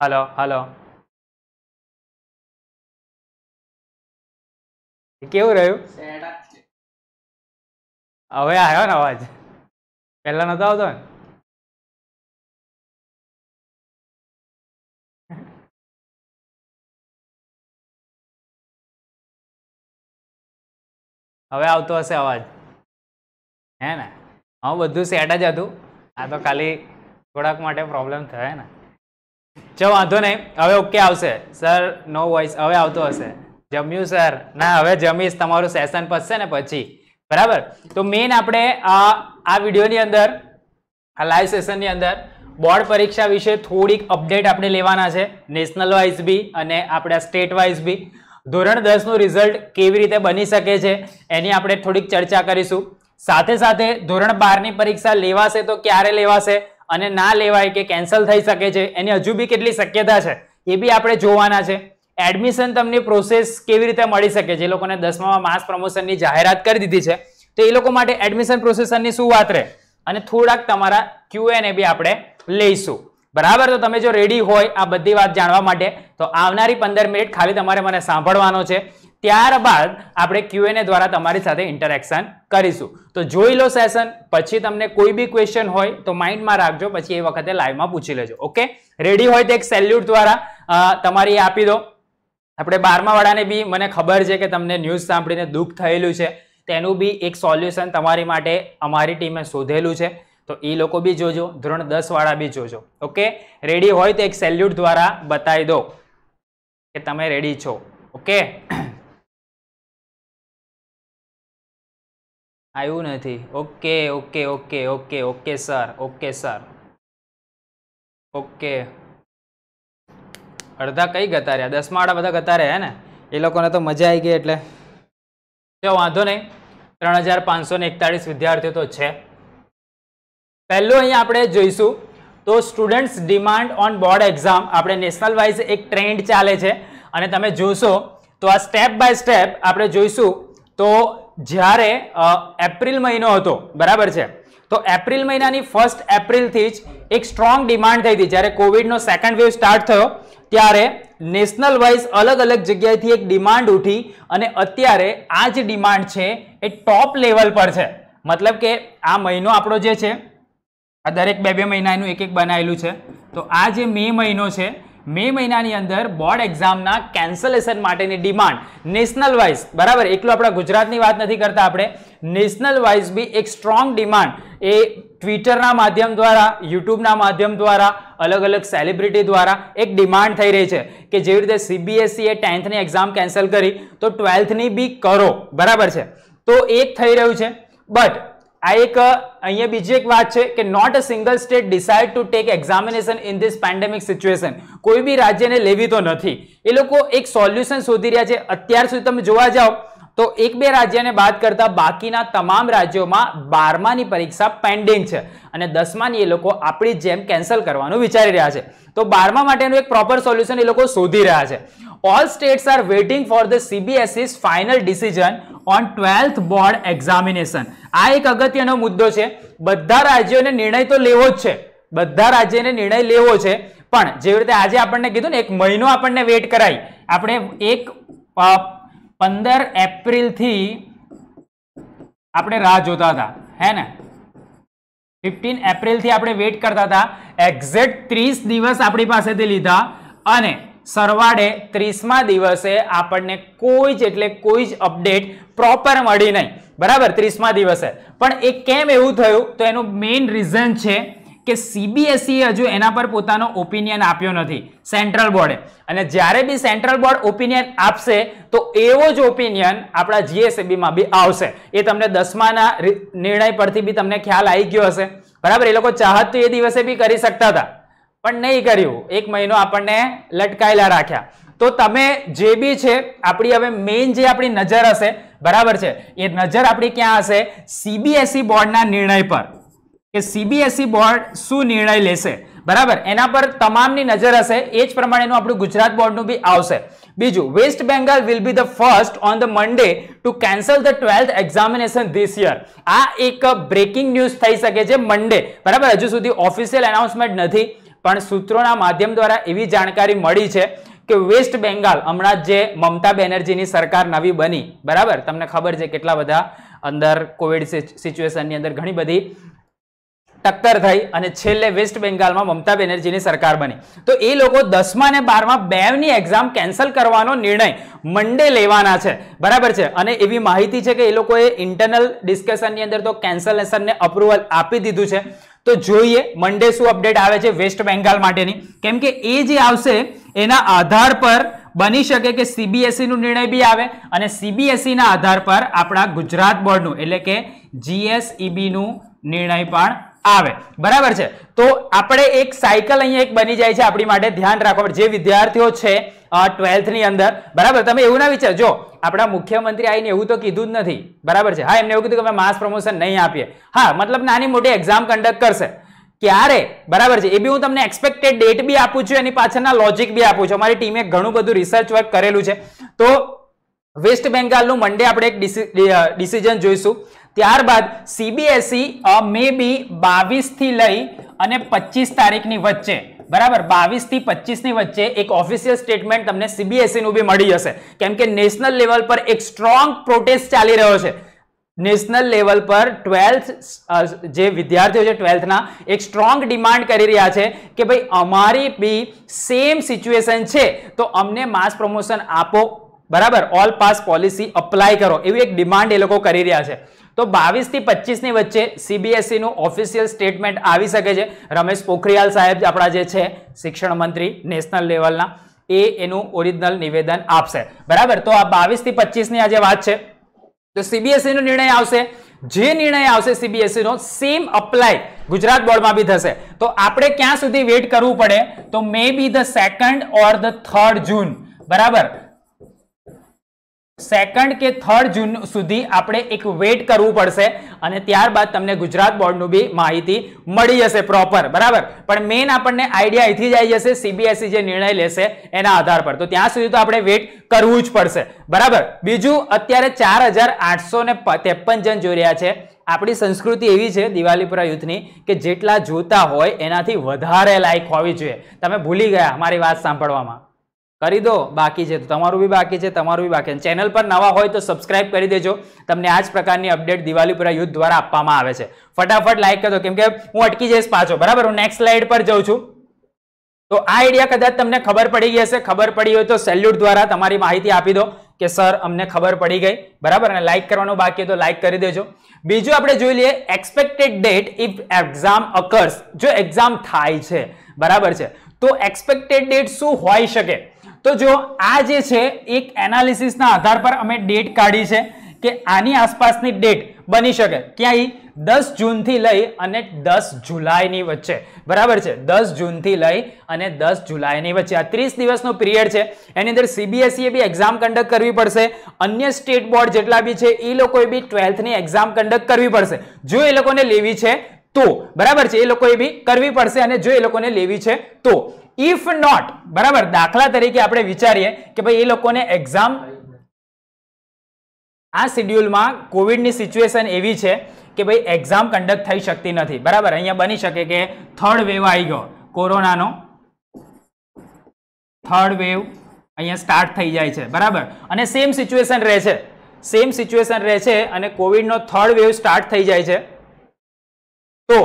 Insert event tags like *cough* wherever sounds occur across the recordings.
Hello hello કેવું રહ્યું હવે આવ્યો ને અવાજ પહેલા નતો આવતો ને હવે આવતો હશે અવાજ હે ને હા બધું સેટ જ હતું આ તો ખાલી થોડાક માટે પ્રોબ્લેમ થયો ને જો વાંધો નહીં હવે ઓકે આવશે સર નો વોઇસ હવે આવતો હશે જમ્યું સર ના હવે જમીશ તમારું સેશન પતશે ને પછી બરાબર તો મેઇન આપણે આ વિડીયોની અંદર આ લાઈવ સેશનની અંદર બોર્ડ પરીક્ષા વિશે થોડીક અપડેટ આપણે લેવાના છે નેશનલ વાઇઝ બી અને આપણા સ્ટેટ વાઇઝ બી ધોરણ દસનું રિઝલ્ટ કેવી રીતે બની શકે છે એની આપણે થોડીક ચર્ચા કરીશું સાથે સાથે ધોરણ બારની પરીક્ષા લેવાશે તો ક્યારે લેવાશે અને ના લેવાય કે કેન્સલ થઈ શકે છે એની હજુ બી કેટલી શક્યતા છે એ બી આપણે જોવાના છે એડમિશન તમને પ્રોસેસ કેવી રીતે મળી શકે જે લોકોને દસમામાં માસ પ્રમોશનની જાહેરાત કરી દીધી છે તો એ લોકો માટે એડમિશન પ્રોસેસરની શું વાત રહે અને થોડાક તમારા ક્યુએને બી આપણે લઈશું બરાબર તો તમે જો રેડી હોય આ બધી વાત જાણવા માટે તો આવનારી પંદર મિનિટ ખાલી તમારે મને સાંભળવાનો છે ત્યારબાદ આપણે ક્યુએનએ દ્વારા તમારી સાથે ઇન્ટરેક્શન કરીશું તો જોઈ લો સેશન પછી તમને કોઈ બી ક્વેશ્ચન હોય તો માઇન્ડમાં રાખજો પછી એ વખતે લાઈવમાં પૂછી લેજો ઓકે રેડી હોય તો એક સેલ્યુટ દ્વારા તમારી આપી દો આપણે બારમા વાળાને બી મને ખબર છે કે તમને ન્યૂઝ સાંભળીને દુઃખ થયેલું છે તેનું બી એક સોલ્યુશન તમારી માટે અમારી ટીમે શોધેલું છે તો એ લોકો બી જોજો ધોરણ દસવાળા બી જોજો ઓકે રેડી હોય તો એક સેલ્યુટ દ્વારા બતાવી દો કે તમે રેડી છો ઓકે આવ્યું નથી okay okay okay okay okay sir okay sir okay અડધા કઈ ગતા રહ્યા દસમા આડા બધા ગતા રહ્યા ને એ લોકોને તો મજા આવી ગઈ એટલે જો વાંધો નહીં ત્રણ હજાર પાંચસો ને એકતાળીસ વિદ્યાર્થીઓ તો છે પહેલું અહીંયા આપણે જોઈશું તો students demand on board exam આપણે નેશનલ વાઇઝ એક ટ્રેન્ડ ચાલે છે અને તમે જોશો તો આ સ્ટેપ બાય સ્ટેપ આપણે જોઈશું તો જ્યારે એપ્રિલ મહિનો હતો બરાબર છે તો એપ્રિલ મહિનાની ફર્સ્ટ એપ્રિલથી જ એક સ્ટ્રોંગ ડિમાન્ડ થઈ હતી જ્યારે કોવિડનો સેકન્ડ વેવ સ્ટાર્ટ થયો ત્યારે નેશનલ વાઇઝ અલગ અલગ જગ્યાએથી એક ડિમાન્ડ ઉઠી અને અત્યારે આ જે ડિમાન્ડ છે એ ટોપ લેવલ પર છે મતલબ કે આ મહિનો આપણો જે છે આ દરેક બે બે મહિનાનું એક એક બનાવેલું છે તો આ જે મે મહિનો છે મે મહિનાની અંદર બોર્ડ એક્ઝામના કેન્સલેશન માટેની ડિમાન્ડ નેશનલ વાઇઝ બરાબર એકલું આપણા ગુજરાતની વાત નથી કરતા આપણે નેશનલ વાઇઝ બી એક સ્ટ્રોંગ ડિમાન્ડ એ ટ્વિટરના માધ્યમ દ્વારા યુટ્યુબના માધ્યમ દ્વારા અલગ અલગ સેલિબ્રિટી દ્વારા એક ડિમાન્ડ થઈ રહી છે કે જેવી રીતે સીબીએસસીએ e ટેન્થની એક્ઝામ કેન્સલ કરી તો ટ્વેલ્થની બી કરો બરાબર છે તો એક થઈ રહ્યું છે બટ આ એક અહીંયા બીજી એક વાત છે કે not a single state decide to take examination in this pandemic situation કોઈ બી રાજ્યને લેવી તો નથી એ લોકો એક સોલ્યુશન શોધી રહ્યા છે અત્યાર સુધી તમે જોવા જાઓ તો એક બે રાજ્યને બાદ કરતા બાકીના તમામ રાજ્યોમાં બારમાની પરીક્ષા પેન્ડિંગ છે અને દસમાની એ લોકો આપણી જેમ કેન્સલ કરવાનું વિચારી રહ્યા છે તો બારમા માટેનું એક પ્રોપર સોલ્યુશન એ લોકો શોધી રહ્યા છે all states are waiting for the CBSE's final decision on twelfth board examination આ એક અગત્યનો મુદ્દો છે બધા રાજ્યોને નિર્ણય તો લેવો જ છે બધા રાજ્યને નિર્ણય લેવો છે પણ જેવી રીતે આજે આપણને કીધું ને એક મહિનો આપણને વેટ કરાય આપણે એક પંદર એપ્રિલથી આપણે રાહ જોતા હતા હે ને ફિફ્ટીન એપ્રિલથી આપણે વેઇટ કરતા હતા એક્ઝેક્ટ ત્રીસ દિવસ આપણી પાસેથી લીધા અને સરવાળે ત્રીસમા દિવસે આપણને કોઈ જ એટલે કોઈ જ અપડેટ પ્રોપર મળી નહીં બરાબર ત્રીસમા દિવસે પણ એ કેમ એવું થયું તો એનું મેઇન રીઝન છે કે સીબીએસઈ e હજુ એના પર પોતાનો ઓપિનિયન આપ્યો નથી સેન્ટ્રલ બોર્ડે અને જ્યારે બી સેન્ટ્રલ બોર્ડ ઓપિનિયન આપશે તો એવો જ ઓપિનિયન આપણા જીએસએબીમાં e બી આવશે એ તમને દસમાના નિર્ણય પરથી બી તમને ખ્યાલ આવી ગયો હશે બરાબર એ લોકો ચાહત તો એ દિવસે બી કરી શકતા હતા પણ નહીં કર્યું એક મહિનો આપણને લટકાયેલા રાખ્યા તો તમે જે બી છે આપણી હવે મેઇન જે આપણી નજર હશે બરાબર છે એ નજર આપણી ક્યાં હશે સીબીએસઈ બોર્ડના e નિર્ણય પર કે સીબીએસઈ બોર્ડ e શું નિર્ણય લેશે બરાબર એના પર તમામની નજર હશે એ જ પ્રમાણેનું આપણું ગુજરાત બોર્ડનું બી આવશે બીજું West Bengal will be the first on the Monday to cancel the twelfth examination this year આ એક બ્રેકિંગ ન્યૂઝ થઈ શકે છે મંડે બરાબર હજુ સુધી ઓફિશિયલ એનાઉન્સમેન્ટ નથી પણ સૂત્રોના માધ્યમ દ્વારા એવી જાણકારી મળી છે કે વેસ્ટ બેંગાલ હમણાં જે મમતા બેનર્જીની સરકાર નવી બની બરાબર તમને ખબર છે કેટલા બધા અંદર કોવિડ સિચ્યુએશનની અંદર ઘણી બધી ટક્કર થઈ અને છેલ્લે વેસ્ટ બેંગાલમાં મમતા બેનર્જીની સરકાર બની તો એ લોકો દસમા અને બારમાં બેની એક્ઝામ કેન્સલ કરવાનો નિર્ણય મંડે લેવાના છે બરાબર છે અને એવી માહિતી છે કે એ લોકોએ ઇન્ટરનલ ડિસ્કશનની અંદર તો કેન્સલેશનને અપ્રુવલ આપી દીધું છે તો જોઈએ મંડે શું અપડેટ આવે છે વેસ્ટ બેંગાલ માટેની કેમ કે એ જે આવશે એના આધાર પર બની શકે કે સીબીએસઈનું નિર્ણય બી આવે અને સીબીએસઈના આધાર પર આપણા ગુજરાત બોર્ડનું એટલે કે જીએસઈબીનું e નિર્ણય પણ આવે બરાબર છે તો આપણે એક સાયકલ અહીંયા એક બની જાય છે આપણી માટે ધ્યાન રાખવા જે વિદ્યાર્થીઓ છે ટ્વેલ્થની અંદર બરાબર તમે એવું ના વિચારજો આપણા મુખ્યમંત્રી આવીને એવું તો કીધું જ નથી બરાબર છે હા એમને એવું કીધું કે અમે માસ પ્રમોશન નહીં આપીએ હા મતલબ નાની મોટી એક્ઝામ કન્ડક્ટ કરશે ક્યારે બરાબર છે એ બી હું તમને એક્સપેક્ટેડ ડેટ બી આપું છું એની પાછળના લોજિક બી આપું છું અમારી ટીમે ઘણું બધું રિસર્ચ વર્ક કરેલું છે તો વેસ્ટ બેંગાલનું મંડે આપણે એક ડિસિઝન જોઈશું ત્યારબાદ સીબીએસઈ મે બી બાવીસથી લઈ અને પચીસ તારીખની વચ્ચે બરાબર બાવીસ થી પચીસ ની વચ્ચે એક ઓફિશિયલ સ્ટેટમેન્ટ તમને સીબીએસઈ e નું બી મળી જશે કેમ કે નેશનલ લેવલ પર એક સ્ટ્રોંગ પ્રોટેસ્ટ ચાલી રહ્યો છે નેશનલ લેવલ પર ટ્વેલ્થ જે વિદ્યાર્થીઓ છે ટ્વેલ્થના એક સ્ટ્રોંગ ડિમાન્ડ કરી રહ્યા છે કે ભાઈ અમારી બી સેમ સિચ્યુએશન છે તો અમને માસ પ્રમોશન આપો બરાબર ઓલ પાસ પોલિસી અપ્લાય કરો એવી એક ડિમાન્ડ એ લોકો કરી રહ્યા છે તો બાવીસથી પચીસની વચ્ચે સીબીએસઈ નું ઓફિશિયલ સ્ટેટમેન્ટ આવી શકે છે રમેશ પોખરિયાલ સાહેબ આપણા જે છે શિક્ષણ મંત્રી નેશનલ લેવલના એ એનું ઓરિજિનલ નિવેદન આપશે બરાબર તો આ બાવીસથી પચીસની આજે વાત છે તો સીબીએસઈનો નિર્ણય આવશે જે નિર્ણય આવશે સીબીએસઈનો સેમ અપ્લાય ગુજરાત બોર્ડમાં બી થશે તો આપણે ક્યાં સુધી વેઇટ કરવું પડે તો may be the second or the third June બરાબર સેકન્ડ કે થર્ડ જૂન સુધી આપણે એક વેટ કરવું પડશે અને ત્યારબાદ તમને ગુજરાત બોર્ડનું બી માહિતી મળી જશે પ્રોપર બરાબર પણ મેઇન આપણને આઈડિયા અહીંથી જ આવી જશે સીબીએસઈ જે નિર્ણય લેશે એના આધાર પર તો ત્યાં સુધી તો આપણે વેટ કરવું જ પડશે બરાબર બીજું અત્યારે ચાર જણ જોઈ રહ્યા છે આપણી સંસ્કૃતિ એવી છે દિવાળીપુરા યુથની કે જેટલા જોતા હોય એનાથી વધારે લાયક હોવી જોઈએ તમે ભૂલી ગયા અમારી વાત સાંભળવામાં કરી દો બાકી છે તો તમારું બી બાકી છે તમારું બી બાકી ચેનલ પર નવા હોય તો સબસ્ક્રાઇબ કરી દેજો તમને આ જ પ્રકારની અપડેટ દિવાળીપુરા યુદ્ધ દ્વારા આપવામાં આવે છે ફટાફટ લાઇક કરી દો કેમ કે હું અટકી જઈશ પાછો બરાબર હું નેક્સ્ટ સ્લાઇડ પર જઉં છું તો આ આઈડિયા કદાચ તમને ખબર પડી ગઈ હશે ખબર પડી હોય તો સેલ્યુટ દ્વારા તમારી માહિતી આપી દો કે સર અમને ખબર પડી ગઈ બરાબર અને લાઇક કરવાનું બાકી તો લાઇક કરી દેજો બીજું આપણે જોઈ લઈએ expected date if exam occurs જો એક્ઝામ થાય છે બરાબર છે તો એક્સપેક્ટેડ ડેટ શું હોઈ શકે તો જો આ જે છે એક એનાલિસિસના આધાર પર અમે ડેટ કાઢી છે કે આની આસપાસની ડેટ બની શકે ક્યાંય દસ જૂનથી લઈ અને દસ જુલાઈની વચ્ચે બરાબર છે દસ જૂનથી લઈ અને દસ જુલાઈની વચ્ચે આ ત્રીસ દિવસનો પિરિયડ છે એની અંદર સીબીએસઈએ બી એક્ઝામ કન્ડક્ટ કરવી પડશે અન્ય સ્ટેટ બોર્ડ જેટલા બી છે એ લોકોએ બી ટ્વેલ્થની એક્ઝામ કન્ડક્ટ કરવી પડશે જો એ લોકોને લેવી છે તો બરાબર છે એ લોકોએ બી કરવી પડશે અને જો એ લોકોને લેવી છે તો ઇફ નોટ બરાબર દાખલા તરીકે આપણે વિચારીએ કે ભાઈ એ લોકોને એક્ઝામ આ શિડ્યુલમાં કોવિડની સિચ્યુએશન એવી છે કે ભાઈ એક્ઝામ કન્ડક્ટ થઈ શકતી નથી બરાબર અહીંયા બની શકે કે થર્ડ વેવ આવી ગયો કોરોનાનો થર્ડ વેવ અહીંયા સ્ટાર્ટ થઈ જાય છે બરાબર અને સેમ સિચ્યુએશન રહે છે સેમ સિચ્યુએશન રહે છે અને કોવિડનો થર્ડ વેવ સ્ટાર્ટ થઈ જાય છે તો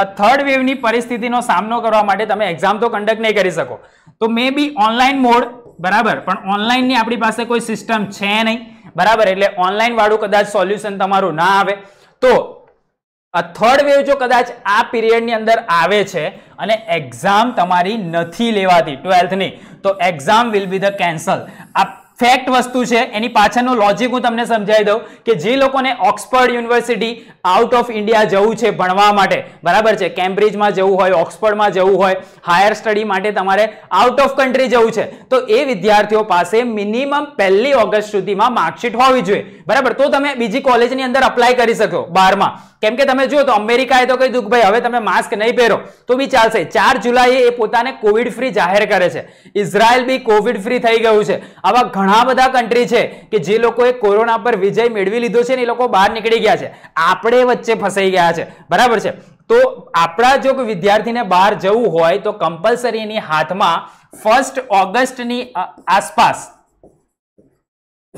થર્ડ વેવની પરિસ્થિતિનો સામનો કરવા માટે તમે એક્ઝામ તો કન્ડક્ટ નહીં કરી શકો તો મે બી ઓનલાઈન મોડ બરાબર પણ ઓનલાઈનની આપણી પાસે કોઈ સિસ્ટમ છે નહીં બરાબર એટલે ઓનલાઈનવાળું કદાચ સોલ્યુશન તમારું ના આવે તો થર્ડ વેવ જો કદાચ આ પીરિયડની અંદર આવે છે અને એક્ઝામ તમારી નથી લેવાતી ટ્વેલ્થની તો exam will be the cancel આ ફેક્ટ વસ્તુ છે એની પાછળનું લોજિક હું તમને સમજાવી દઉં કે જે લોકોને Oxford university out of India જવું છે ભણવા માટે બરાબર છે કેમ્બ્રિજમાં જવું હોય ઓક્સફર્ડમાં જવું હોય હાયર સ્ટડી માટે તમારે આઉટ ઓફ કન્ટ્રી જવું છે તો એ વિદ્યાર્થીઓ પાસે મિનિમમ પહેલી ઓગસ્ટ સુધીમાં માર્કશીટ હોવી જોઈએ બરાબર તો તમે બીજી કોલેજની અંદર અપ્લાય કરી શકો બારમાં કેમ કે તમે જુઓ તો અમેરિકાએ તો કહી દુઃખ ભાઈ હવે તમે માસ્ક નહીં પહેરો તો બી ચાલશે ચાર જુલાઈએ એ પોતાને કોવિડ ફ્રી જાહેર કરે છે ઇઝરાયલ બી કોવિડ ફ્રી થઈ ગયું છે આવા ઘણા ઘણા બધા કન્ટ્રી છે કે જે લોકોએ કોરોના પર વિજય મેળવી લીધો છે ને એ લોકો બહાર નીકળી ગયા છે આપણે વચ્ચે ફસાઈ ગયા છે બરાબર છે તો આપણા જો વિદ્યાર્થીને બહાર જવું હોય તો કમ્પલસરી એની હાથમાં ફર્સ્ટ ઓગસ્ટની આસપાસ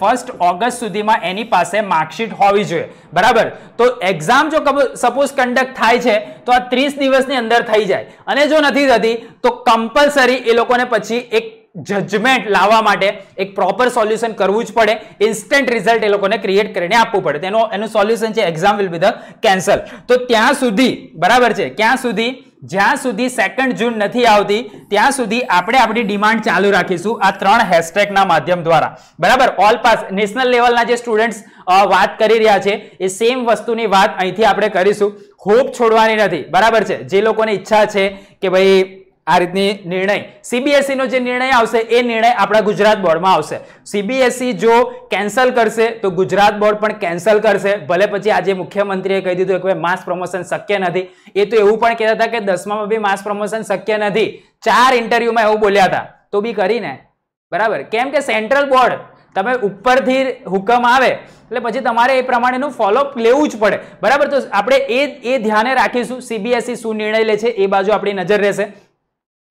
ફર્સ્ટ ઓગસ્ટ સુધીમાં એની પાસે માર્કશીટ હોવી જોઈએ બરાબર તો એક્ઝામ જો સપોઝ કન્ડક્ટ થાય છે તો આ ત્રીસ દિવસની અંદર થઈ જાય અને જો નથી થતી તો કમ્પલસરી એ લોકોને પછી એક જજમેન્ટ લાવવા માટે એક પ્રોપર સોલ્યુશન કરવું જ પડે ઇન્સ્ટન્ટ રિઝલ્ટ એ લોકોને ક્રિએટ કરીને આપવું પડે તેનો એનું સોલ્યુશન છે exam will be the cancel તો ત્યાં સુધી બરાબર છે ક્યાં સુધી જ્યાં સુધી સેકન્ડ જૂન નથી આવતી ત્યાં સુધી આપણે આપણી ડિમાન્ડ ચાલુ રાખીશું આ ત્રણ હેશટેગના માધ્યમ દ્વારા બરાબર ઓલ પાસ નેશનલ લેવલના જે સ્ટુડન્ટ્સ વાત કરી રહ્યા છે એ સેમ વસ્તુની વાત અહીંથી આપણે કરીશું હોપ છોડવાની નથી બરાબર છે જે લોકોની ઈચ્છા છે કે ભાઈ આ રીતની નિર્ણય સીબીએસઈનો જે નિર્ણય આવશે એ નિર્ણય આપણા ગુજરાત બોર્ડમાં આવશે સીબીએસઈ જો કેન્સલ કરશે તો ગુજરાત બોર્ડ પણ કેન્સલ કરશે ભલે પછી આજે મુખ્યમંત્રીએ કહી દીધું કે માસ પ્રમોશન શક્ય નથી એ તો એવું પણ કહેતા હતા કે દસમામાં બી માસ પ્રમોશન શક્ય નથી ચાર ઇન્ટરવ્યુમાં એવું બોલ્યા હતા તો બી કરીને બરાબર કેમ કે સેન્ટ્રલ બોર્ડ તમે ઉપરથી હુકમ આવે એટલે પછી તમારે એ પ્રમાણેનું ફોલોઅપ લેવું જ પડે બરાબર તો આપણે એ એ ધ્યાને રાખીશું સીબીએસઈ શું નિર્ણય લે છે એ બાજુ આપણી નજર રહેશે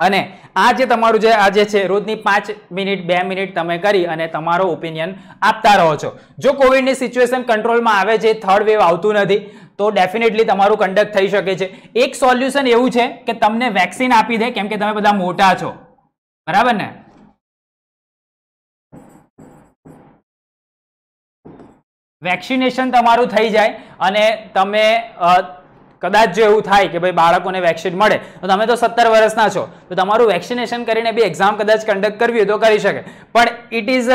અને આ જે તમારું જે આજે છે રોજની પાંચ મિનિટ બે મિનિટ તમે કરી અને તમારો ઓપિનિયન આપતા રહો છો જો કોવિડની સિચ્યુએશન કંટ્રોલમાં આવે છે થર્ડ વેવ આવતું નથી તો ડેફિનેટલી તમારું કન્ડક્ટ થઈ શકે છે એક સોલ્યુશન એવું છે કે તમને વેક્સિન આપી દે કેમ કે તમે બધા મોટા છો બરાબર ને વેક્સિનેશન તમારું થઈ જાય અને તમે કદાચ જો એવું થાય કે ભાઈ બાળકોને વેક્સિન મળે તો તમે તો સત્તર વર્ષના છો તો તમારું વેક્સિનેશન કરીને બી એક્ઝામ કદાચ કન્ડક્ટ કરવી હોય તો કરી શકે પણ it is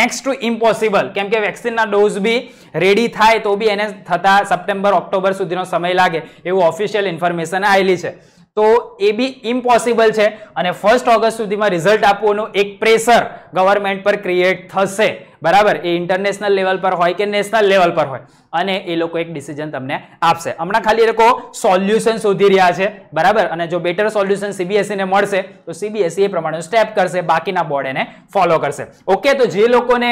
next to impossible કેમ કે વેક્સિનના ડોઝ બી રેડી થાય તો બી એને થતાં સપ્ટેમ્બર ઓક્ટોબર સુધીનો સમય લાગે એવું ઓફિશિયલ ઇન્ફોર્મેશન આવેલી છે તો એ બી ઇમ્પોસિબલ છે અને ફર્સ્ટ ઓગસ્ટ સુધીમાં રિઝલ્ટ આપવાનું એક પ્રેશર ગવર્મેન્ટ પર ક્રિએટ થશે બરાબર એ ઇન્ટરનેશનલ લેવલ પર હોય કે નેશનલ લેવલ પર હોય અને એ લોકો એક ડિસિઝન તમને આપશે હમણાં ખાલી એ લોકો સોલ્યુશન શોધી રહ્યા છે બરાબર અને જો બેટર સોલ્યુશન સીબીએસઈને મળશે તો સીબીએસઈ e એ પ્રમાણે સ્ટેપ કરશે બાકીના બોર્ડ એને ફોલો કરશે ઓકે તો જે લોકોને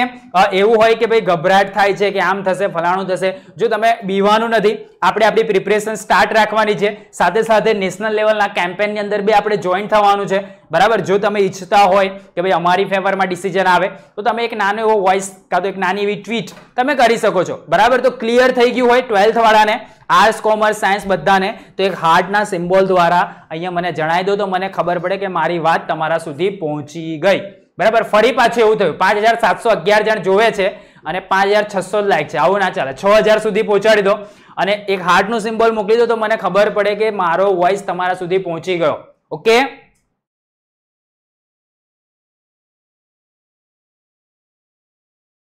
એવું હોય કે ભાઈ ગભરાટ થાય છે કે આમ થશે ફલાણું થશે જો તમે બીવાનું નથી આપણે આપણી પ્રિપરેશન સ્ટાર્ટ રાખવાની છે સાથે સાથે નેશનલ લેવલના કેમ્પેનની અંદર બી આપણે જોઈન થવાનું છે બરાબર જો તમે ઈચ્છતા હોય કે ભાઈ અમારી ફેવરમાં ડિસિઝન આવે તો તમે એક નાનો એવો વોઇસ કાં તો એક નાની એવી ટ્વીટ તમે કરી શકો છો બરાબર તો ક્લિયર થઈ ગયું હોય ટ્વેલ્થવાળાને આર્ટ્સ કોમર્સ સાયન્સ બધાને તો એક હાર્ટના સિમ્બોલ દ્વારા અહીંયા મને જણાવી દો તો મને ખબર પડે કે મારી વાત તમારા સુધી પહોંચી ગઈ બરાબર ફરી પાછું એવું થયું પાંચ હજાર સાતસો અગિયાર જણ જોવે છે અને પાંચ હજાર છસો લાઈક છે આવું ના ચાલે છ હજાર સુધી પહોંચાડી દો અને એક હાર્ટનું સિમ્બોલ મોકલી દો તો મને ખબર પડે કે મારો વોઇસ તમારા સુધી પહોંચી ગયો ઓકે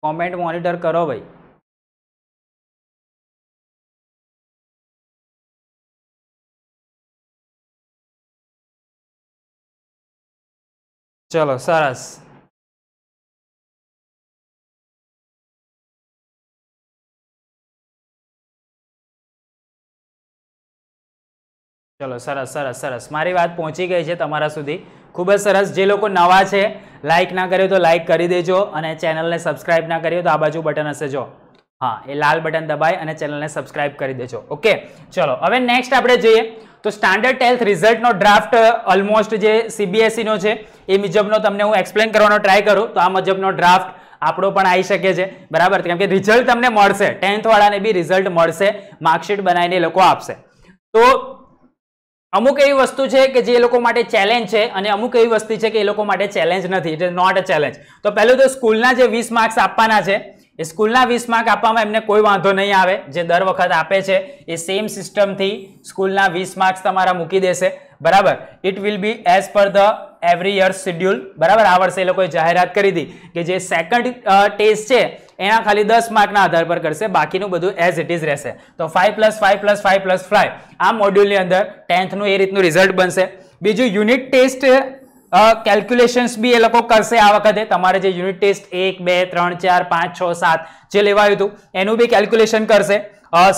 કોમેન્ટ મોનિટર કરો ભાઈ ચલો સરસ ચલો સરસ સરસ સરસ મારી વાત પહોંચી ગઈ છે તમારા સુધી ખૂબ જ સરસ જે લોકો નવા છે લાઇક ના કર્યો તો લાઇક કરી દેજો અને ચેનલને સબસ્ક્રાઇબ ના કર્યો તો આ બાજુ બટન હશે જો હા એ લાલ બટન દબાય અને ચેનલને સબસ્ક્રાઇબ કરી દેજો ઓકે ચલો હવે નેક્સ્ટ આપણે જોઈએ તો સ્ટાન્ડર્ડ ટેલ્થ રિઝલ્ટનો ડ્રાફ્ટ ઓલમોસ્ટ જે સીબીએસઈનો e છે એ મુજબનો તમને હું એક્સપ્લેન કરવાનો ટ્રાય કરું તો આ મુજબનો ડ્રાફ્ટ આપણો પણ આવી શકે છે બરાબર કેમ કે રિઝલ્ટ તમને મળશે ટેન્થવાળાને બી રિઝલ્ટ મળશે માર્કશીટ બનાવીને લોકો આપશે તો અમુક એવી વસ્તુ છે કે જે એ લોકો માટે ચેલેન્જ છે અને અમુક એવી વસ્તુ છે કે એ લોકો માટે ચેલેન્જ નથી it is not a challenge તો પહેલું તો સ્કૂલના જે વીસ માર્ક્સ આપવાના છે એ સ્કૂલના વીસ માર્ક આપવામાં એમને કોઈ વાંધો નહીં આવે જે દર વખત આપે છે એ સેમ સિસ્ટમથી સ્કૂલના વીસ માર્ક્સ તમારા મૂકી દેશે બરાબર it will be as per the every year schedule બરાબર આ વર્ષે એ લોકોએ જાહેરાત કરી હતી કે જે સેકન્ડ ટેસ્ટ છે એના ખાલી દસ માર્કના આધાર પર કરશે બાકીનું બધું એઝ ઇટ ઇઝ રહેશે તો five plus five plus five plus five આ મોડ્યુલની અંદર ટેન્થનું એ રીતનું રિઝલ્ટ બનશે બીજું યુનિટ ટેસ્ટ કેલ્ક્યુલેશન્સ બી એ લોકો કરશે આ વખતે તમારે જે યુનિટ ટેસ્ટ એક બે ત્રણ ચાર પાંચ છ સાત જે લેવાયું હતું એનું બી કેલ્ક્યુલેશન કરશે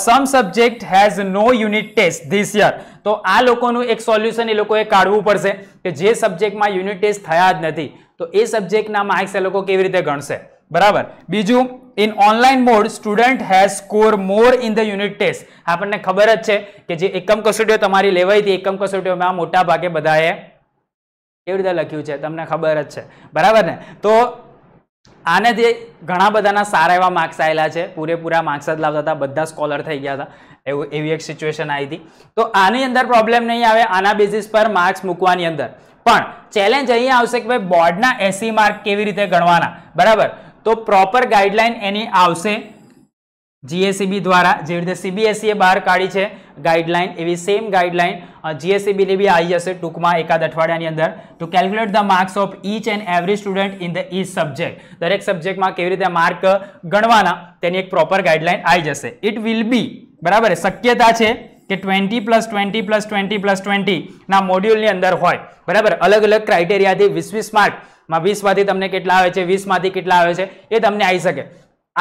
some subject has no unit test this year તો આ લોકોનું એક સોલ્યુશન એ લોકોએ કાઢવું પડશે કે જે સબ્જેક્ટમાં યુનિટ ટેસ્ટ થયા જ નથી તો એ સબ્જેક્ટના માર્ક્સ એ લોકો કેવી રીતે ગણશે બરાબર બીજું in online mode student has score more in the unit test આપણને ખબર જ છે કે જે એકમ કસોટીઓ તમારી લેવાઈ હતી એકમ કસોટીઓમાં મોટા ભાગે બધાએ કેવી રીતે લખ્યું છે તમને ખબર જ છે બરાબર ને તો આને જે ઘણા બધાના સારા એવા માર્ક્સ આવેલા છે પૂરેપૂરા માર્ક્સ જ લાવતા હતા બધા સ્કોલર થઈ ગયા હતા એવું એવી એક સિચ્યુએશન આવી હતી તો આની અંદર પ્રોબ્લેમ નહીં આવે આના બેઝિસ પર માર્ક્સ મૂકવાની અંદર પણ ચેલેન્જ અહીંયા આવશે કે ભાઈ બોર્ડના એસી માર્ક કેવી રીતે ગણવાના બરાબર તો પ્રોપર ગાઈડલાઇન એની આવશે જીએસસીબી e દ્વારા જેવી રીતે સીબીએસઈએ e બહાર કાઢી છે ગાઈડલાઇન એવી સેમ ગાઈડલાઇન જીએસસીબીની બી આવી જશે ટૂંકમાં એકાદ અઠવાડિયાની અંદર તો calculate the marks of each and every student in the each subject દરેક સબ્જેક્ટમાં કેવી રીતે માર્ક ગણવાના તેની એક પ્રોપર ગાઈડલાઇન આવી જશે ઇટ વિલ બી બરાબર શક્યતા છે કે twenty plus twenty plus twenty plus ટ્વેન્ટીના મોડ્યુલની અંદર હોય બરાબર અલગ અલગ ક્રાઇટેરિયાથી વીસ વીસ માર્ક માં વીસમાંથી તમને કેટલા આવે છે વીસમાંથી કેટલા આવે છે એ તમને આવી શકે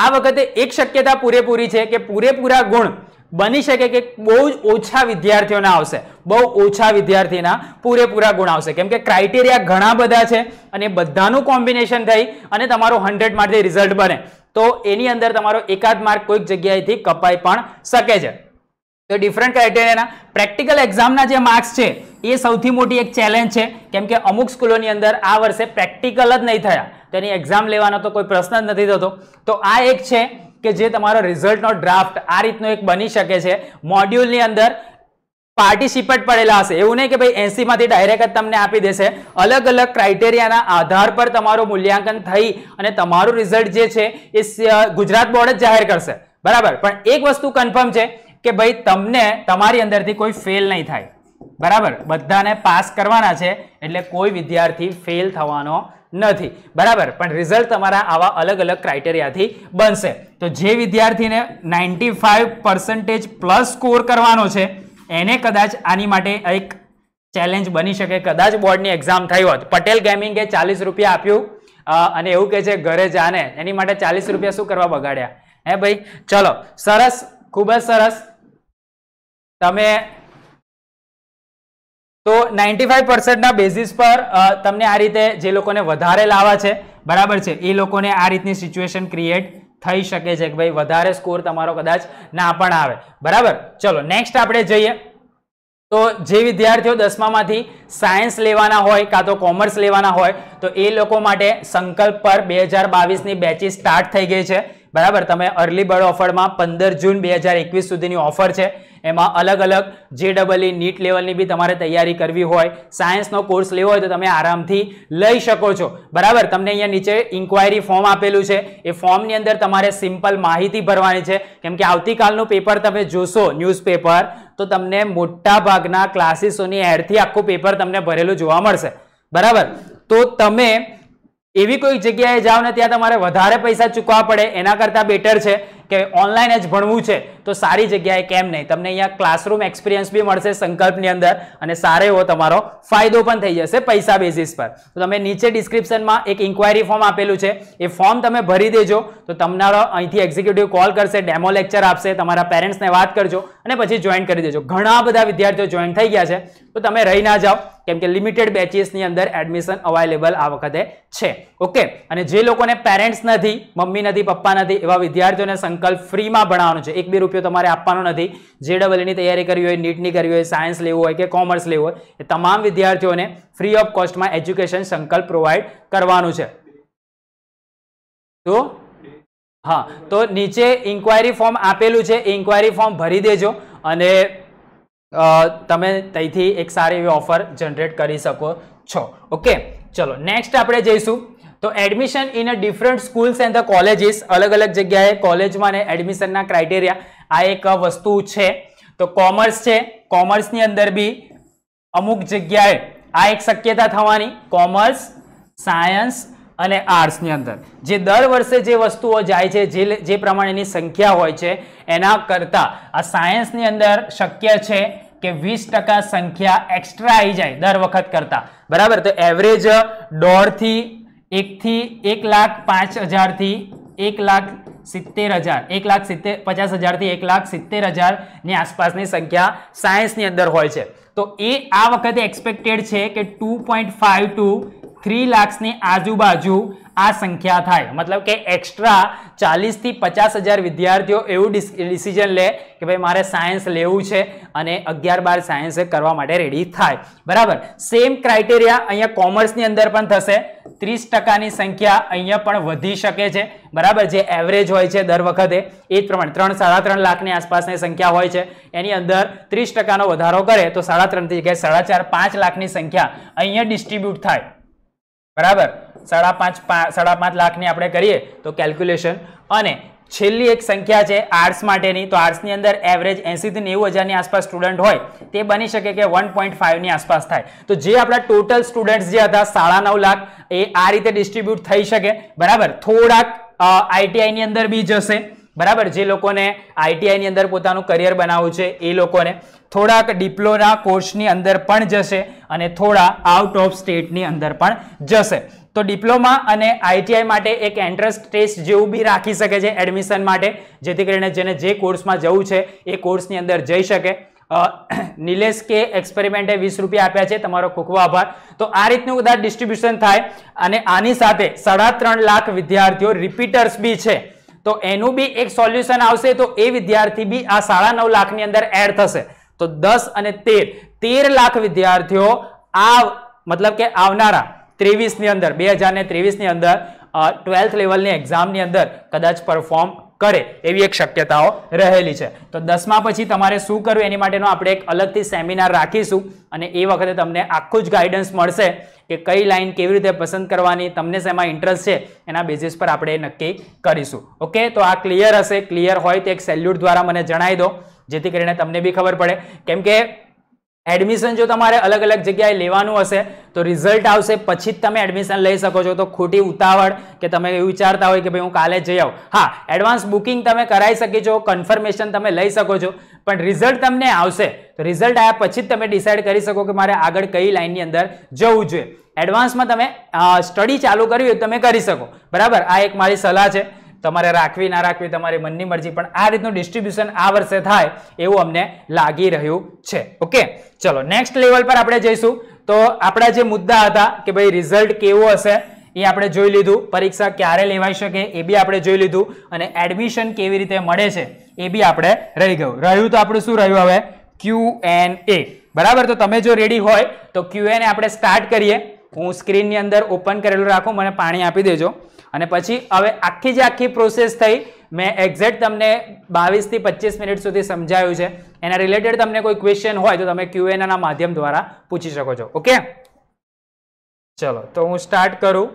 આ વખતે એક શક્યતા પૂરેપૂરી છે કે પૂરેપૂરા ગુણ બની શકે કે બહુ જ ઓછા વિદ્યાર્થીઓના આવશે બહુ ઓછા વિદ્યાર્થીના પૂરેપૂરા ગુણ આવશે કેમ કે ક્રાઇટેરિયા ઘણા બધા છે અને બધાનું કોમ્બિનેશન થઈ અને તમારું હંડ્રેડમાંથી રિઝલ્ટ બને તો એની અંદર તમારો એકાદ માર્ક કોઈક જગ્યાએથી કપાઈ પણ શકે છે તો ડિફરન્ટ ક્રાઇટેરિયાના પ્રેક્ટિકલ એક્ઝામના જે માર્ક્સ છે એ સૌથી મોટી એક ચેલેન્જ છે કેમ કે અમુક સ્કૂલોની અંદર આ વર્ષે પ્રેક્ટિકલ જ નહીં થયા તેની એક્ઝામ લેવાનો તો કોઈ પ્રશ્ન જ નથી થતો તો આ એક છે કે જે તમારો રિઝલ્ટનો ડ્રાફ્ટ આ રીતનો એક બની શકે છે મોડ્યુલની અંદર પાર્ટિસિપટ પડેલા હશે એવું નહીં કે ભાઈ એસીમાંથી ડાયરેક્ટ જ તમને આપી દેશે અલગ અલગ ક્રાઇટેરિયાના આધાર પર તમારું મૂલ્યાંકન થઈ અને તમારું રિઝલ્ટ જે છે એ ગુજરાત બોર્ડ જ જાહેર કરશે બરાબર પણ એક વસ્તુ કન્ફર્મ છે કે ભાઈ તમને તમારી અંદરથી કોઈ ફેલ નહીં થાય બરાબર બધાને પાસ કરવાના છે એટલે કોઈ વિદ્યાર્થી ફેલ થવાનો નથી બરાબર પણ રિઝલ્ટ તમારા આવા અલગ અલગ ક્રાઇટેરિયાથી બનશે તો જે વિદ્યાર્થીને ninety five percentage plus score કરવાનો છે એને કદાચ આની માટે એક ચેલેન્જ બની શકે કદાચ બોર્ડની એક્ઝામ થઈ હોત પટેલ ગેમિંગે ચાલીસ રૂપિયા આપ્યું અને એવું કે છે ઘરે જાને એની માટે ચાલીસ રૂપિયા શું કરવા બગાડ્યા હે ભાઈ ચલો સરસ ખૂબ જ સરસ તમે તો નાઇન્ટી ફાઈવ પર્સન્ટના બેઝિસ પર તમને આ રીતે જે લોકોને વધારે લાવા છે બરાબર છે એ લોકોને આ રીતની સિચ્યુએશન ક્રિએટ થઈ શકે છે કે ભાઈ વધારે સ્કોર તમારો કદાચ ના પણ આવે બરાબર ચલો નેક્સ્ટ આપણે જઈએ તો જે વિદ્યાર્થીઓ દસમામાંથી સાયન્સ લેવાના હોય કાં તો કોમર્સ લેવાના હોય તો એ લોકો માટે સંકલ્પ પર બે હજાર બાવીસની બેચીસ સ્ટાર્ટ થઈ ગઈ છે બરાબર તમે અર્લી બર્ડ ઓફરમાં પંદર જૂન બે હજાર એકવીસ સુધીની ઓફર છે એમાં અલગ અલગ જે ડબલ ઈ નીટ લેવલની બી તમારે તૈયારી કરવી હોય સાયન્સનો કોર્સ લેવો હોય તો તમે આરામથી લઈ શકો છો બરાબર તમને અહીંયા નીચે ઇન્ક્વાયરી ફોર્મ આપેલું છે એ ફોર્મની અંદર તમારે સિમ્પલ માહિતી ભરવાની છે કેમ કે આવતીકાલનું પેપર તમે જોશો ન્યૂઝપેપર તો તમને મોટા ભાગના ક્લાસીસોની એડથી આખું પેપર તમને ભરેલું જોવા મળશે બરાબર તો તમે એવી કોઈ જગ્યાએ જાઓ ને ત્યાં તમારે વધારે પૈસા ચૂકવા પડે એના કરતાં બેટર છે કે ઓનલાઈન જ ભણવું છે તો સારી જગ્યાએ કેમ નહીં તમને અહીંયા ક્લાસરૂમ એક્સપિરિયન્સ બી મળશે સંકલ્પની અંદર અને સારો એવો તમારો ફાયદો પણ થઈ જશે પૈસા બેઝિસ પર તો તમે નીચે ડિસ્ક્રિપ્શનમાં એક ઇન્ક્વાયરી ફોર્મ આપેલું છે એ ફોર્મ તમે ભરી દેજો તો તમારો અહીંથી એક્ઝિક્યુટિવ કોલ કરશે ડેમો લેક્ચર આપશે તમારા પેરેન્ટ્સને વાત કરજો અને પછી જોઈન કરી દેજો ઘણા બધા વિદ્યાર્થીઓ જોઈન થઈ ગયા છે તો તમે રહી ના જાઓ કેમ કે લિમિટેડ બેચીસની અંદર એડમિશન અવેલેબલ આ વખતે છે ઓકે અને જે લોકોને પેરેન્ટ્સ નથી મમ્મી નથી પપ્પા નથી એવા વિદ્યાર્થીઓને સંકલ્પ સર્કલ ફ્રીમાં ભણાવવાનું છે એક બે રૂપિયો તમારે આપવાનો નથી જે ડબલની તૈયારી કરવી હોય નીટની કરવી હોય સાયન્સ લેવું હોય કે કોમર્સ લેવું હોય એ તમામ વિદ્યાર્થીઓને ફ્રી ઓફ કોસ્ટમાં એજ્યુકેશન સંકલ્પ પ્રોવાઈડ કરવાનું છે તો હા તો નીચે ઇન્ક્વાયરી ફોર્મ આપેલું છે ઇન્ક્વાયરી ફોર્મ ભરી દેજો અને તમે ત્યાંથી એક સારી એવી ઓફર જનરેટ કરી શકો છો ઓકે ચલો નેક્સ્ટ આપણે જઈશું તો admission in a different schools and the colleges અલગ અલગ જગ્યાએ કોલેજમાં ને એડમિશનના ક્રાઇટેરિયા આ એક વસ્તુ છે તો કોમર્સ છે કોમર્સની અંદર બી અમુક જગ્યાએ આ એક શક્યતા થવાની કોમર્સ સાયન્સ અને આર્ટ્સની અંદર જે દર વર્ષે જે વસ્તુઓ જાય છે જે જે પ્રમાણેની સંખ્યા હોય છે એના કરતાં આ સાયન્સની અંદર શક્ય છે કે વીસ ટકા સંખ્યા એક્સ્ટ્રા આવી જાય દર વખત કરતાં બરાબર તો એવરેજ દોઢથી એકથી એક લાખ પાંચ હજારથી એક લાખ સિત્તેર હજાર એક લાખ સિત્તેર પચાસ હજારથી એક લાખ સિત્તેર હજારની આસપાસની સંખ્યા સાયન્સની અંદર હોય છે તો એ આ વખતે એક્સપેક્ટેડ છે કે two point five two three લાખ્સની આજુબાજુ આ સંખ્યા થાય મતલબ કે એક્સ્ટ્રા ચાલીસથી પચાસ હજાર વિદ્યાર્થીઓ એવું ડિસિઝન લે કે ભાઈ મારે સાયન્સ લેવું છે અને અગિયાર બાર સાયન્સ કરવા માટે રેડી થાય બરાબર સેમ ક્રાઇટેરિયા અહીંયા કોમર્સની અંદર પણ થશે ત્રીસ ટકાની સંખ્યા અહીંયા પણ વધી શકે છે બરાબર જે એવરેજ હોય છે દર વખતે એ જ પ્રમાણે ત્રણ સાડા ત્રણ લાખની આસપાસની સંખ્યા હોય છે એની અંદર ત્રીસ ટકાનો વધારો કરે તો સાડા ત્રણથી જગ્યાએ સાડા ચાર પાંચ લાખની સંખ્યા અહીંયા ડિસ્ટ્રીબ્યુટ થાય બરાબર સાડા પાંચ સાડા પાંચ લાખની આપણે કરીએ તો કેલ્ક્યુલેશન અને છેલ્લી એક સંખ્યા છે આર્ટ્સ માટેની તો આર્ટ્સની અંદર એવરેજ એંસીથી નેવું હજારની આસપાસ સ્ટુડન્ટ હોય તે બની શકે કે વન પોઈન્ટ ફાઇવની આસપાસ થાય તો જે આપણા ટોટલ સ્ટુડન્ટ્સ જે હતા સાડા નવ લાખ એ આ રીતે ડિસ્ટ્રીબ્યુટ થઈ શકે બરાબર થોડાક આઈટીઆઈની અંદર બી જશે બરાબર જે લોકોને આઈટીઆઈની અંદર પોતાનું કરિયર બનાવવું છે એ લોકોને થોડાક ડિપ્લોના કોર્સની અંદર પણ જશે અને થોડા આઉટ ઓફ સ્ટેટની અંદર પણ જશે તો ડિપ્લોમા અને આઈટીઆઈ માટે એક એન્ટ્રન્સ ટેસ્ટ જેવું બી રાખી શકે છે એડમિશન માટે જેથી કરીને જેને જે કોર્સમાં જવું છે એ કોર્સની અંદર જઈ શકે નિલેશ કે એક્સપેરિમેન્ટે વીસ રૂપિયા આપ્યા છે તમારો ખૂબ આભાર તો આ રીતનું ઉદાહરણ ડિસ્ટ્રીબ્યુશન થાય અને આની સાથે સાડા લાખ વિદ્યાર્થીઓ રિપીટર્સ બી છે તો એનું બી એક સોલ્યુશન આવશે તો એ વિદ્યાર્થી બી આ સાડા નવ લાખની અંદર એડ થશે તો દસ અને તેર તેર લાખ વિદ્યાર્થીઓ આ મતલબ કે આવનારા ત્રેવીસની અંદર બે હજાર ત્રેવીસની અંદર ટ્વેલ્થ લેવલની એક્ઝામની અંદર કદાચ પરફોર્મ કરે એવી એક શક્યતાઓ રહેલી છે તો દસમા પછી તમારે શું કરવું એની માટેનો આપણે એક અલગથી સેમિનાર રાખીશું અને એ વખતે તમને આખું જ ગાઈડન્સ મળશે કે કઈ લાઇન કેવી રીતે પસંદ કરવાની તમને શેમાં ઇન્ટરેસ્ટ છે એના બેઝિસ પર આપણે નક્કી કરીશું ઓકે તો આ ક્લિયર હશે ક્લિયર હોય તો એક સેલ્યુટ દ્વારા મને જણાવી દો જેથી કરીને તમને બી ખબર પડે કેમ કે એડમિશન જો તમારે અલગ અલગ જગ્યાએ લેવાનું હશે તો રિઝલ્ટ આવશે પછી જ તમે એડમિશન લઈ શકો છો તો ખોટી ઉતાવળ કે તમે એવું વિચારતા હોય કે ભાઈ હું કાલે જઈ આવું હા એડવાન્સ બુકિંગ તમે કરાવી શકી છો કન્ફર્મેશન તમે લઈ શકો છો પણ રિઝલ્ટ તમને આવશે તો રિઝલ્ટ આવ્યા પછી જ તમે ડિસાઇડ કરી શકો કે મારે આગળ કઈ લાઈનની અંદર જવું જોઈએ એડવાન્સમાં તમે સ્ટડી ચાલુ કરવી હોય તમે કરી શકો બરાબર આ એક મારી સલાહ છે તમારે રાખવી ના રાખવી તમારી મનની મરજી પણ આ રીતનું ડિસ્ટ્રીબ્યુશન આ વર્ષે થાય એવું અમને લાગી રહ્યું છે ઓકે ચલો નેક્સ્ટ લેવલ પર આપણે જઈશું તો આપણા જે મુદ્દા હતા કે ભાઈ રિઝલ્ટ કેવું હશે એ આપણે જોઈ લીધું પરીક્ષા ક્યારે લેવાઈ શકે એ બી આપણે જોઈ લીધું અને એડમિશન કેવી રીતે મળે છે એ બી આપણે રહી ગયું રહ્યું તો આપણું શું રહ્યું હવે ક્યુ એન એ બરાબર તો તમે જો રેડી હોય તો ક્યુ એન એ આપણે સ્ટાર્ટ કરીએ હું સ્ક્રીનની અંદર ઓપન કરેલું રાખું મને પાણી આપી દેજો અને પછી હવે આખી જે આખી પ્રોસેસ થઈ મેં એક્ઝેક્ટ તમને બાવીસથી પચીસ મિનિટ સુધી સમજાયું છે એના રિલેટેડ તમને કોઈ ક્વેશ્ચન હોય તો તમે ક્યુએનના માધ્યમ દ્વારા પૂછી શકો છો ઓકે ચલો તો હું સ્ટાર્ટ કરું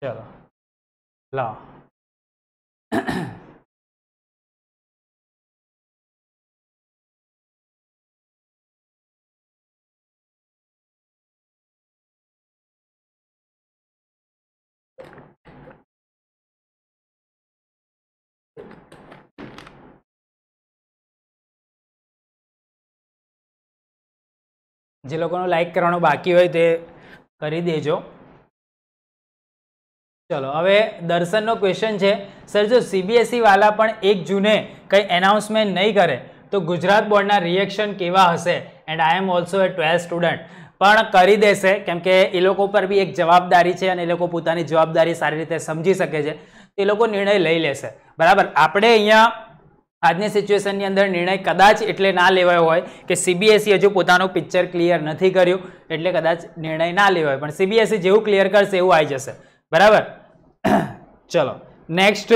ચલો લાવો જે લોકોનું લાઈક કરવાનું બાકી હોય તે કરી દેજો ચલો હવે દર્શનનો ક્વેશ્ચન છે સર જો સીબીએસઈ e વાલા પણ એક જૂને કંઈ એનાઉન્સમેન્ટ નહીં કરે તો ગુજરાત બોર્ડના રિએક્શન કેવા હશે and I am also a twelfth student પણ કરી દેશે કેમ કે એ લોકો પર બી એક જવાબદારી છે અને એ લોકો પોતાની જવાબદારી સારી રીતે સમજી શકે છે એ લોકો નિર્ણય લઈ લેશે બરાબર આપણે અહીંયા આજની સિચ્યુએશનની અંદર નિર્ણય કદાચ એટલે ના લેવાયો હોય કે સીબીએસઈ e હજુ પોતાનું પિક્ચર ક્લિયર નથી કર્યું એટલે કદાચ નિર્ણય ના લેવાય પણ સીબીએસઈ e જેવું ક્લિયર કરશે એવું આવી જશે બરાબર *coughs* ચલો નેક્સ્ટ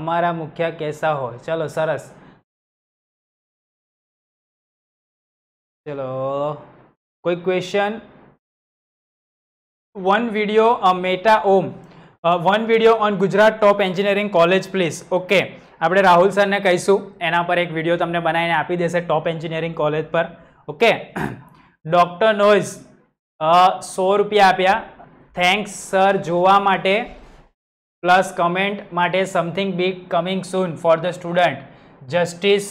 અમારા મુખ્ય કેસા હોય ચલો સરસ ચલો કોઈ ક્વેશ્ચન વન વિડિયો મેટા ઓમ one video on Gujarat top engineering college please okay આપણે રાહુલ સરને કહીશું એના પર એક વિડીયો તમને બનાવીને આપી દેશે ટોપ એન્જિનિયરિંગ કોલેજ પર ઓકે ડૉક્ટર નોઇઝ સો રૂપિયા આપ્યા થેન્ક્સ સર જોવા માટે પ્લસ કમેન્ટ માટે something big coming soon for the student justice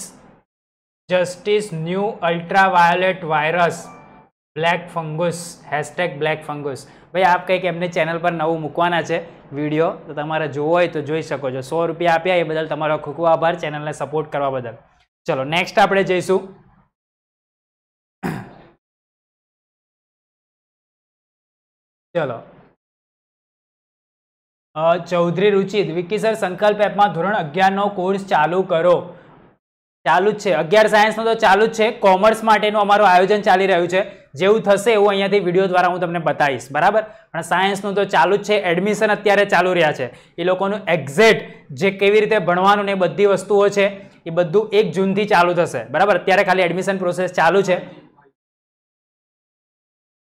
justice new ultra violet virus black fungus hashtag black fungus ભાઈ આપ કંઈક એમની ચેનલ પર નવું મૂકવાના છે વિડીયો તો તમારે જોવો હોય તો જોઈ શકો છો સો રૂપિયા આપ્યા એ બદલ તમારો ખૂબ આભાર ચેનલને સપોર્ટ કરવા બદલ ચલો નેક્સ્ટ આપણે જઈશું ચલો ચૌધરી રુચિત વિકી સર સંકલ્પ એપમાં ધોરણ અગિયારનો કોર્સ ચાલુ કરો ચાલુ જ છે અગિયાર સાયન્સનો તો ચાલુ જ છે કોમર્સ માટેનું અમારું આયોજન ચાલી રહ્યું છે જેવું થશે એવું અહીંયાથી વિડીયો દ્વારા હું તમને બતાવીશ બરાબર પણ સાયન્સનું તો ચાલુ જ છે એડમિશન અત્યારે ચાલુ રહ્યા છે એ લોકોનું એક્ઝેક્ટ જે કેવી રીતે ભણવાનું ને બધી વસ્તુઓ છે એ બધું એક જૂનથી ચાલુ થશે બરાબર અત્યારે ખાલી એડમિશન પ્રોસેસ ચાલુ છે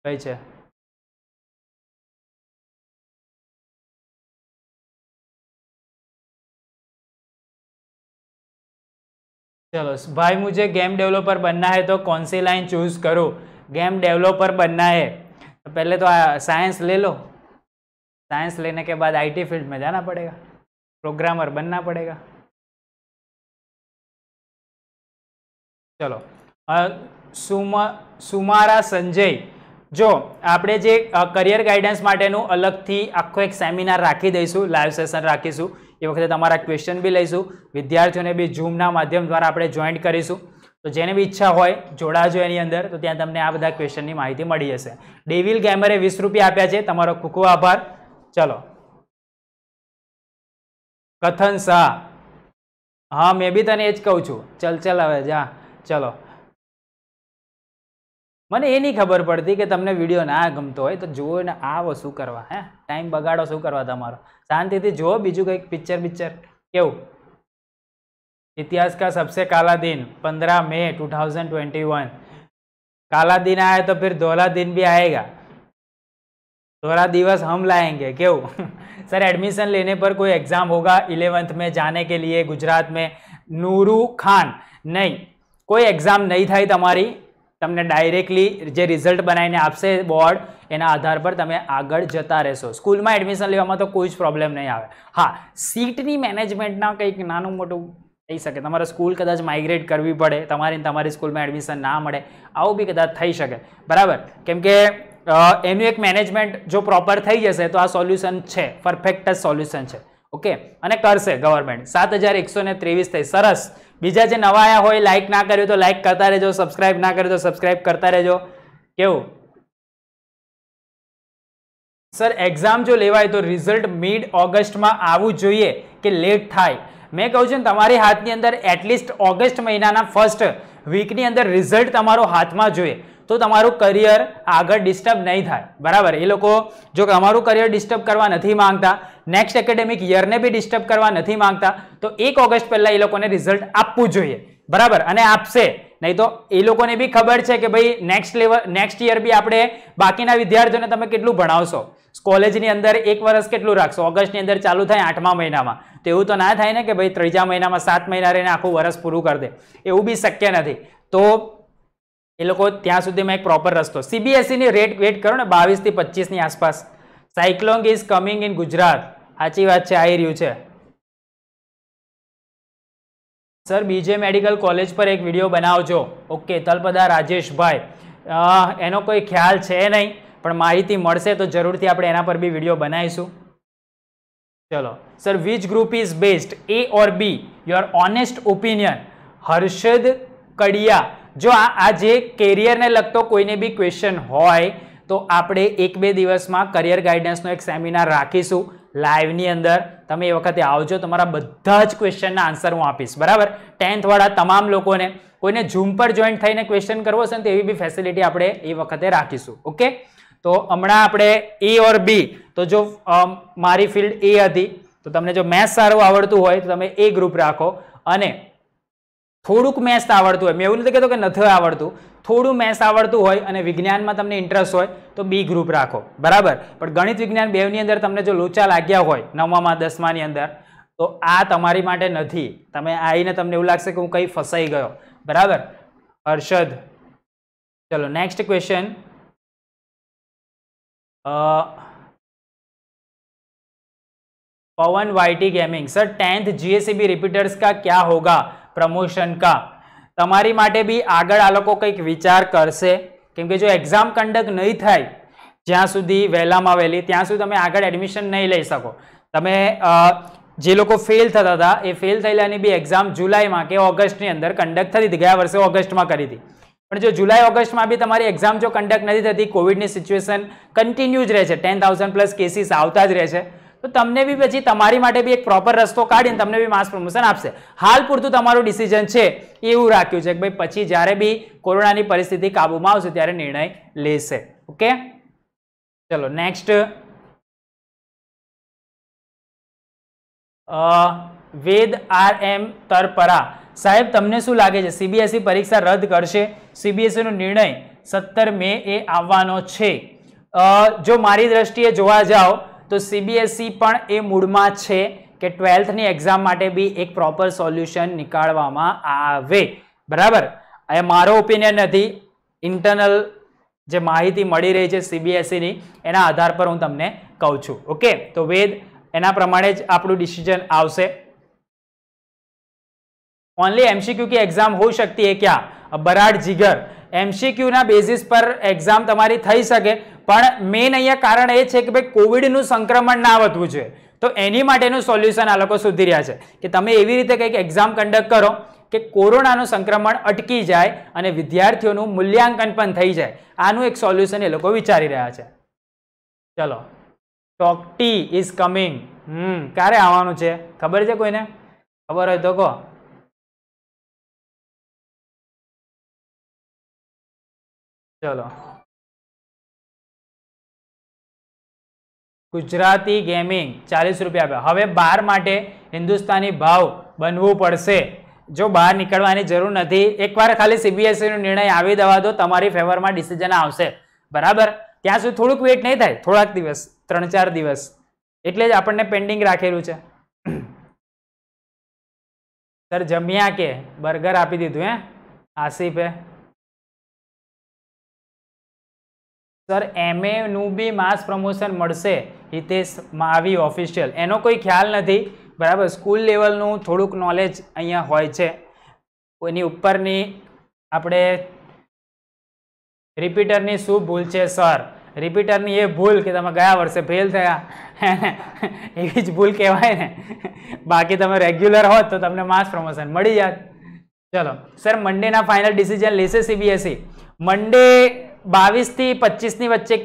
કઈ છે चलो भाई मुझे गेम डेवलपर बनना है तो कौन सी लाइन चूज़ करो गेम डेवलपर बनना है तो पहले तो साइंस ले लो साइंस लेने के बाद आईटी फील्ड में जाना पड़ेगा प्रोग्रामर बनना पड़ेगा चलो ચલો सुमारा संजय जो आप જે करियर ગાઈડન્સ अलग थी आखो एक सैमिनार રાખી દઈશું लाइव सेशन રાખીશું એ વખતે તમારા ક્વેશ્ચન બી લઈશું વિદ્યાર્થીઓને બી ઝૂમના માધ્યમ દ્વારા આપણે જોઈન્ટ કરીશું તો જેને બી ઈચ્છા હોય જોડાજો એની અંદર તો ત્યાં તમને આ બધા ક્વેશ્ચનની માહિતી મળી જશે ડેવિલ ગેમરે વીસ રૂપિયા આપ્યા છે તમારો ખૂબ ખૂબ આભાર ચલો કથન શાહ હા મેં બી તને એ જ કહું છું ચલ ચલ હવે જા ચલો मैंने यही खबर पड़ती कि तमने विडियो ना गमत हो तो जो ने आव शू करवा हाँ टाइम बगाड़ो शू करवा शांति थी जो बीजू कहीं पिक्चर पिक्चर केव इतिहास का सबसे काला दिन पंद्रह May two thousand twenty one काला दिन आए तो फिर दोहला दिन भी आएगा दोहरा दिवस हम लाएंगे क्यों सर एडमिशन लेने पर कोई एग्जाम होगा इलेवंथ में जाने के लिए गुजरात में नूरू खान नहीं कोई एग्जाम नहीं था तुम्हारी તમને ડાયરેક્ટલી જે રિઝલ્ટ બનાવીને આપશે બોર્ડ એના આધાર પર તમે આગળ જતા રહેશો સ્કૂલમાં એડમિશન લેવામાં તો કોઈ જ પ્રોબ્લેમ નહીં આવે હા સીટની મેનેજમેન્ટના કંઈક નાનું મોટું થઈ શકે તમારે સ્કૂલ કદાચ માઇગ્રેટ કરવી પડે તમારી તમારી સ્કૂલમાં એડમિશન ના મળે આવું બી કદાચ થઈ શકે બરાબર કેમ કે એનું એક મેનેજમેન્ટ જો પ્રોપર થઈ જશે તો આ સોલ્યુશન છે પરફેક્ટ જ સોલ્યુશન છે ઓકે અને કરશે ગવર્મેન્ટ સાત હજાર એકસો ને ત્રેવીસ થઈ સરસ બીજા જે નવા આયા હોય લાઇક ના કર્યું તો લાઇક કરતા રહેજો સબસ્ક્રાઈબ ના કર્યું તો સબસ્ક્રાઇબ કરતા રહેજો કેવું સર એક્ઝામ જો લેવાય તો રિઝલ્ટ મિડ ઓગસ્ટમાં આવવું જોઈએ કે લેટ થાય મેં કહું છું ને તમારી હાથની અંદર એટલીસ્ટ ઓગસ્ટ મહિનાના ફર્સ્ટ વીકની અંદર રિઝલ્ટ તમારો હાથમાં જોઈએ તો તમારું કરિયર આગળ ડિસ્ટર્બ નહીં થાય બરાબર એ લોકો જો તમારું કરિયર ડિસ્ટર્બ કરવા નથી માંગતા નેક્સ્ટ એકેડેમિક યરને બી ડિસ્ટર્બ કરવા નથી માંગતા તો એક ઓગસ્ટ પહેલાં એ લોકોને રિઝલ્ટ આપવું જોઈએ બરાબર અને આપશે નહીં તો એ લોકોને બી ખબર છે કે ભાઈ નેક્સ્ટ લેવલ નેક્સ્ટ યર બી આપણે બાકીના વિદ્યાર્થીઓને તમે કેટલું ભણાવશો કોલેજની અંદર એક વર્ષ કેટલું રાખશો ઓગસ્ટની અંદર ચાલુ થાય આઠમા મહિનામાં તો એવું તો ના થાય ને કે ભાઈ ત્રીજા મહિનામાં સાત મહિના રહીને આખું વર્ષ પૂરું કરી દે એવું બી શક્ય નથી તો એ લોકો ત્યાં સુધીમાં એક પ્રોપર રસ્તો સીબીએસઈની રેટ વેટ કરો ને બાવીસથી પચીસની આસપાસ cyclone is coming in Gujarat સાચી વાત છે આવી રહ્યું છે સર બીજે મેડિકલ કોલેજ પર એક વિડીયો બનાવજો ઓકે તલપદા રાજેશભાઈ એનો કોઈ ખ્યાલ છે નહીં પણ માહિતી મળશે તો જરૂરથી આપણે એના પર બી વિડીયો બનાવીશું ચલો sir which group is best A or B your honest opinion Harshad Kadiya જો આ જે કેરિયરને લગતો કોઈને બી ક્વેશ્ચન હોય તો આપણે એક બે દિવસમાં કરિયર ગાઈડન્સનો એક સેમિનાર રાખીશું લાઈવની અંદર તમે એ વખતે આવજો તમારા બધા જ ક્વેશ્ચનના આન્સર હું આપીશ બરાબર ટેન્થવાળા તમામ લોકોને કોઈને ઝૂમ પર જોઈન્ટ થઈને ક્વેશ્ચન કરવો હશે ને તેવી બી ફેસિલિટી આપણે એ વખતે રાખીશું ઓકે તો હમણાં આપણે એ ઓર બી તો જો મારી ફિલ્ડ એ હતી તો તમને જો મેથ્સ સારું આવડતું હોય તો તમે એ ગ્રુપ રાખો અને થોડુંક મેથ્સ આવડતું હોય મેં એવું નથી કહેતો કે નથી આવડતું થોડું મેથ્સ આવડતું હોય અને વિજ્ઞાનમાં તમને ઇન્ટરેસ્ટ હોય તો બી ગ્રુપ રાખો બરાબર પણ ગણિત વિજ્ઞાન બેની અંદર તમને જો લોચા લાગ્યા હોય નવમામાં દસમાની અંદર તો આ તમારી માટે નથી તમે આવીને તમને એવું લાગશે કે હું કંઈ ફસાઈ ગયો બરાબર હર્ષદ ચલો next question Pawan YT gaming sir tenth GSEB repeaters e કા क्या હોગા પ્રમોશન કા તમારી માટે બી આગળ આ લોકો કંઈક વિચાર કરશે કેમ કે જો એક્ઝામ કન્ડક્ટ નહીં થાય જ્યાં સુધી વહેલામાં વહેલી ત્યાં સુધી તમે આગળ એડમિશન નહીં લઈ શકો તમે જે લોકો ફેલ થતા હતા એ ફેલ થયેલાની બી એક્ઝામ જુલાઈમાં કે ઓગસ્ટની અંદર કન્ડક્ટ થતી હતી ગયા વર્ષે ઓગસ્ટમાં કરી હતી પણ જો જુલાઈ ઓગસ્ટમાં બી તમારી એક્ઝામ જો કન્ડક્ટ નથી થતી કોવિડની સિચ્યુએશન કન્ટિન્યુ જ રહે છે ટેન થાઉઝન્ડ પ્લસ કેસીસ આવતા જ રહે છે તો તમને બી પછી તમારી માટે બી એક પ્રોપર રસ્તો કાઢીને તમને બી માસ પ્રમોશન આપશે હાલ પૂરતું તમારું ડિસિઝન છે એવું રાખ્યું છે કે ભાઈ પછી જ્યારે બી કોરોનાની પરિસ્થિતિ કાબૂમાં આવશે ત્યારે નિર્ણય લેશે ઓકે ચલો નેક્સ્ટ વેદ આર એમ તરપરા સાહેબ તમને શું લાગે છે સીબીએસઈ પરીક્ષા રદ કરશે સીબીએસઈનો નિર્ણય સત્તર મે એ આવવાનો છે જો મારી દ્રષ્ટિએ જોવા જાઓ તો સીબીએસઈ e પણ એ મૂળમાં છે કે ટ્વેલ્થની એક્ઝામ માટે બી એક પ્રોપર સોલ્યુશન નીકાળવામાં આવે બરાબર એ મારો ઓપિનિયન નથી ઇન્ટરનલ જે માહિતી મળી રહી છે સીબીએસઈની e એના આધાર પર હું તમને કહું છું ઓકે તો વેદ એના પ્રમાણે જ આપણું ડિસિઝન આવશે ઓનલી એમસીક્યુ की एग्जाम हो सकती है क्या बराड જીગર એમસીક્યુના બેઝિસ પર એક્ઝામ તમારી થઈ શકે પણ મેઇન અહીંયા કારણ એ છે કે ભાઈ કોવિડનું સંક્રમણ ના વધવું જોઈએ તો એની માટેનું સોલ્યુશન આ લોકો શોધી રહ્યા છે કે તમે એવી રીતે કંઈક એક્ઝામ કન્ડક્ટ કરો કે કોરોનાનું સંક્રમણ અટકી જાય અને વિદ્યાર્થીઓનું મૂલ્યાંકન પણ થઈ જાય આનું એક સોલ્યુશન એ લોકો વિચારી રહ્યા છે ચલો ટોક ટી ઇઝ કમિંગ હમ ક્યારે આવવાનું છે ખબર છે કોઈને ખબર હોય તો કહો ચલો ગુજરાતી ગેમિંગ ચાલીસ રૂપિયા આપ્યા હવે બહાર માટે હિન્દુસ્તાની ભાવ બનવું પડશે જો બહાર નીકળવાની જરૂર નથી એકવાર ખાલી સીબીએસઈનો નિર્ણય આવી દેવા દો તમારી ફેવરમાં ડિસિઝન આવશે બરાબર ત્યાં સુધી થોડુંક વેઇટ નહીં થાય થોડાક દિવસ ત્રણ ચાર દિવસ એટલે જ આપણને પેન્ડિંગ રાખેલું છે સર *coughs* જમ્યા કે બર્ગર આપી દીધું હે આસિફે સર એમએનું બી માસ પ્રમોશન મળશે હિતેશમાં આવી ઓફિશિયલ એનો કોઈ ખ્યાલ નથી બરાબર સ્કૂલ લેવલનું થોડુંક નોલેજ અહીંયા હોય છે એની ઉપરની આપણે રિપીટરની શું ભૂલ છે સર રિપીટરની એ ભૂલ કે તમે ગયા વર્ષે ફેલ થયા એવી જ ભૂલ કહેવાય ને બાકી તમે રેગ્યુલર હોત તો તમને માસ પ્રમોશન મળી જાત ચલો સર મંડેના ફાઇનલ ડિસિઝન લેશે સીબીએસઈ મંડે e. બાવીસથી પચીસની વચ્ચે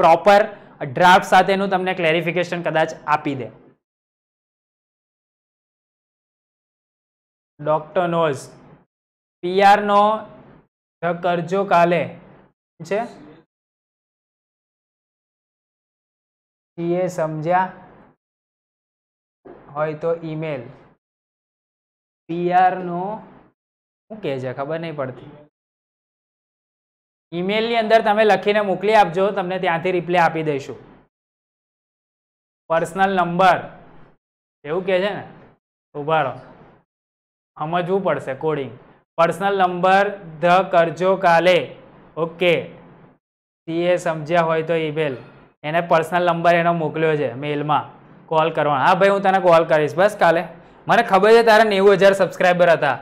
પ્રોપર ડ્રાફ્ટ સાથેનું તમને ક્લેરિફિકેશન કદાચ આપી દે ડોક્ટર નોઝ નો કરજો કાલે છે એ સમજ્યા હોય તો ઈમેલ પીઆરનો શું કહે છે ખબર નહીં પડતી ઈમેલની અંદર તમે લખીને મોકલી આપજો તમને ત્યાંથી રિપ્લે આપી દઈશું પર્સનલ નંબર એવું કહે છે ને ઉભારો સમજવું પડશે કોડિંગ પર્સનલ નંબર ધ કરજો કાલે ઓકે એ સમજ્યા હોય તો ઈમેલ એને પર્સનલ નંબર એનો મોકલ્યો છે મેલમાં કોલ કરવાનો હા ભાઈ હું તને કોલ કરીશ બસ કાલે મને ખબર છે તારા નેવું હજાર સબસ્ક્રાઈબર હતા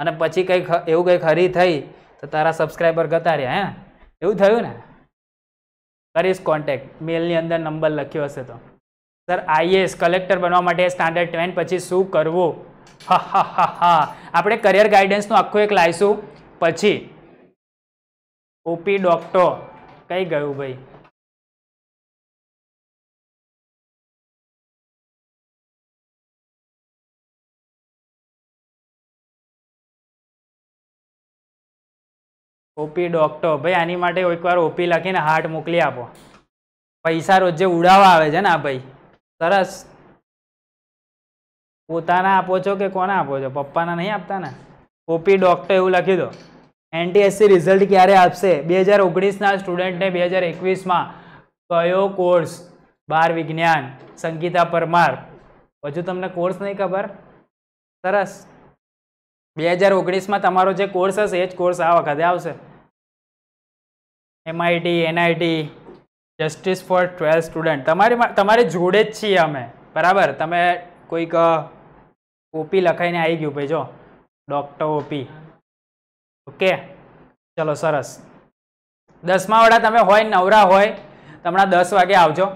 અને પછી કંઈક એવું કંઈ ખરી થઈ તો તારા સબસ્ક્રાઈબર ગતા રહ્યા હે એવું થયું ને કરીશ કોન્ટેક્ટ મેલની અંદર નંબર લખ્યો હશે તો સર આઈએએસ કલેક્ટર બનવા માટે સ્ટાન્ડર્ડ ટેન પછી શું કરવું હા હા હા હા આપણે કરિયર ગાઈડન્સનું આખું એક લાવીશું પછી ઓપી ડોક્ટર કઈ ગયું ભાઈ ઓપી ડોક્ટર ભાઈ આની માટે એકવાર ઓપી લખીને હાર્ટ મોકલી આપો પૈસા રોજ જે ઉડાવવા આવે છે ને આ ભાઈ સરસ પોતાના આપો છો કે કોને આપો છો પપ્પાના નહીં આપતા ને ઓપી ડોક્ટર એવું લખી દો એનટીએસસી રિઝલ્ટ ક્યારે આપશે બે હજાર ઓગણીસના સ્ટુડન્ટને બે હજાર એકવીસમાં કયો કોર્સ બાર વિજ્ઞાન સંગીતા પરમાર હજુ તમને કોર્સ નહીં ખબર સરસ બે હજાર ઓગણીસમાં તમારો જે કોર્સ હશે એ જ કોર્સ આ વખતે આવશે MIT NIT justice for twelfth student તમારી તમારી જોડે જ છીએ અમે બરાબર તમે કોઈક ઓપી લખાઈને આવી ગયું ભાઈ જો ડૉક્ટર ઓપી ઓકે ચલો સરસ દસમા વાળા તમે હોય નવરા હોય તમને દસ વાગે આવજો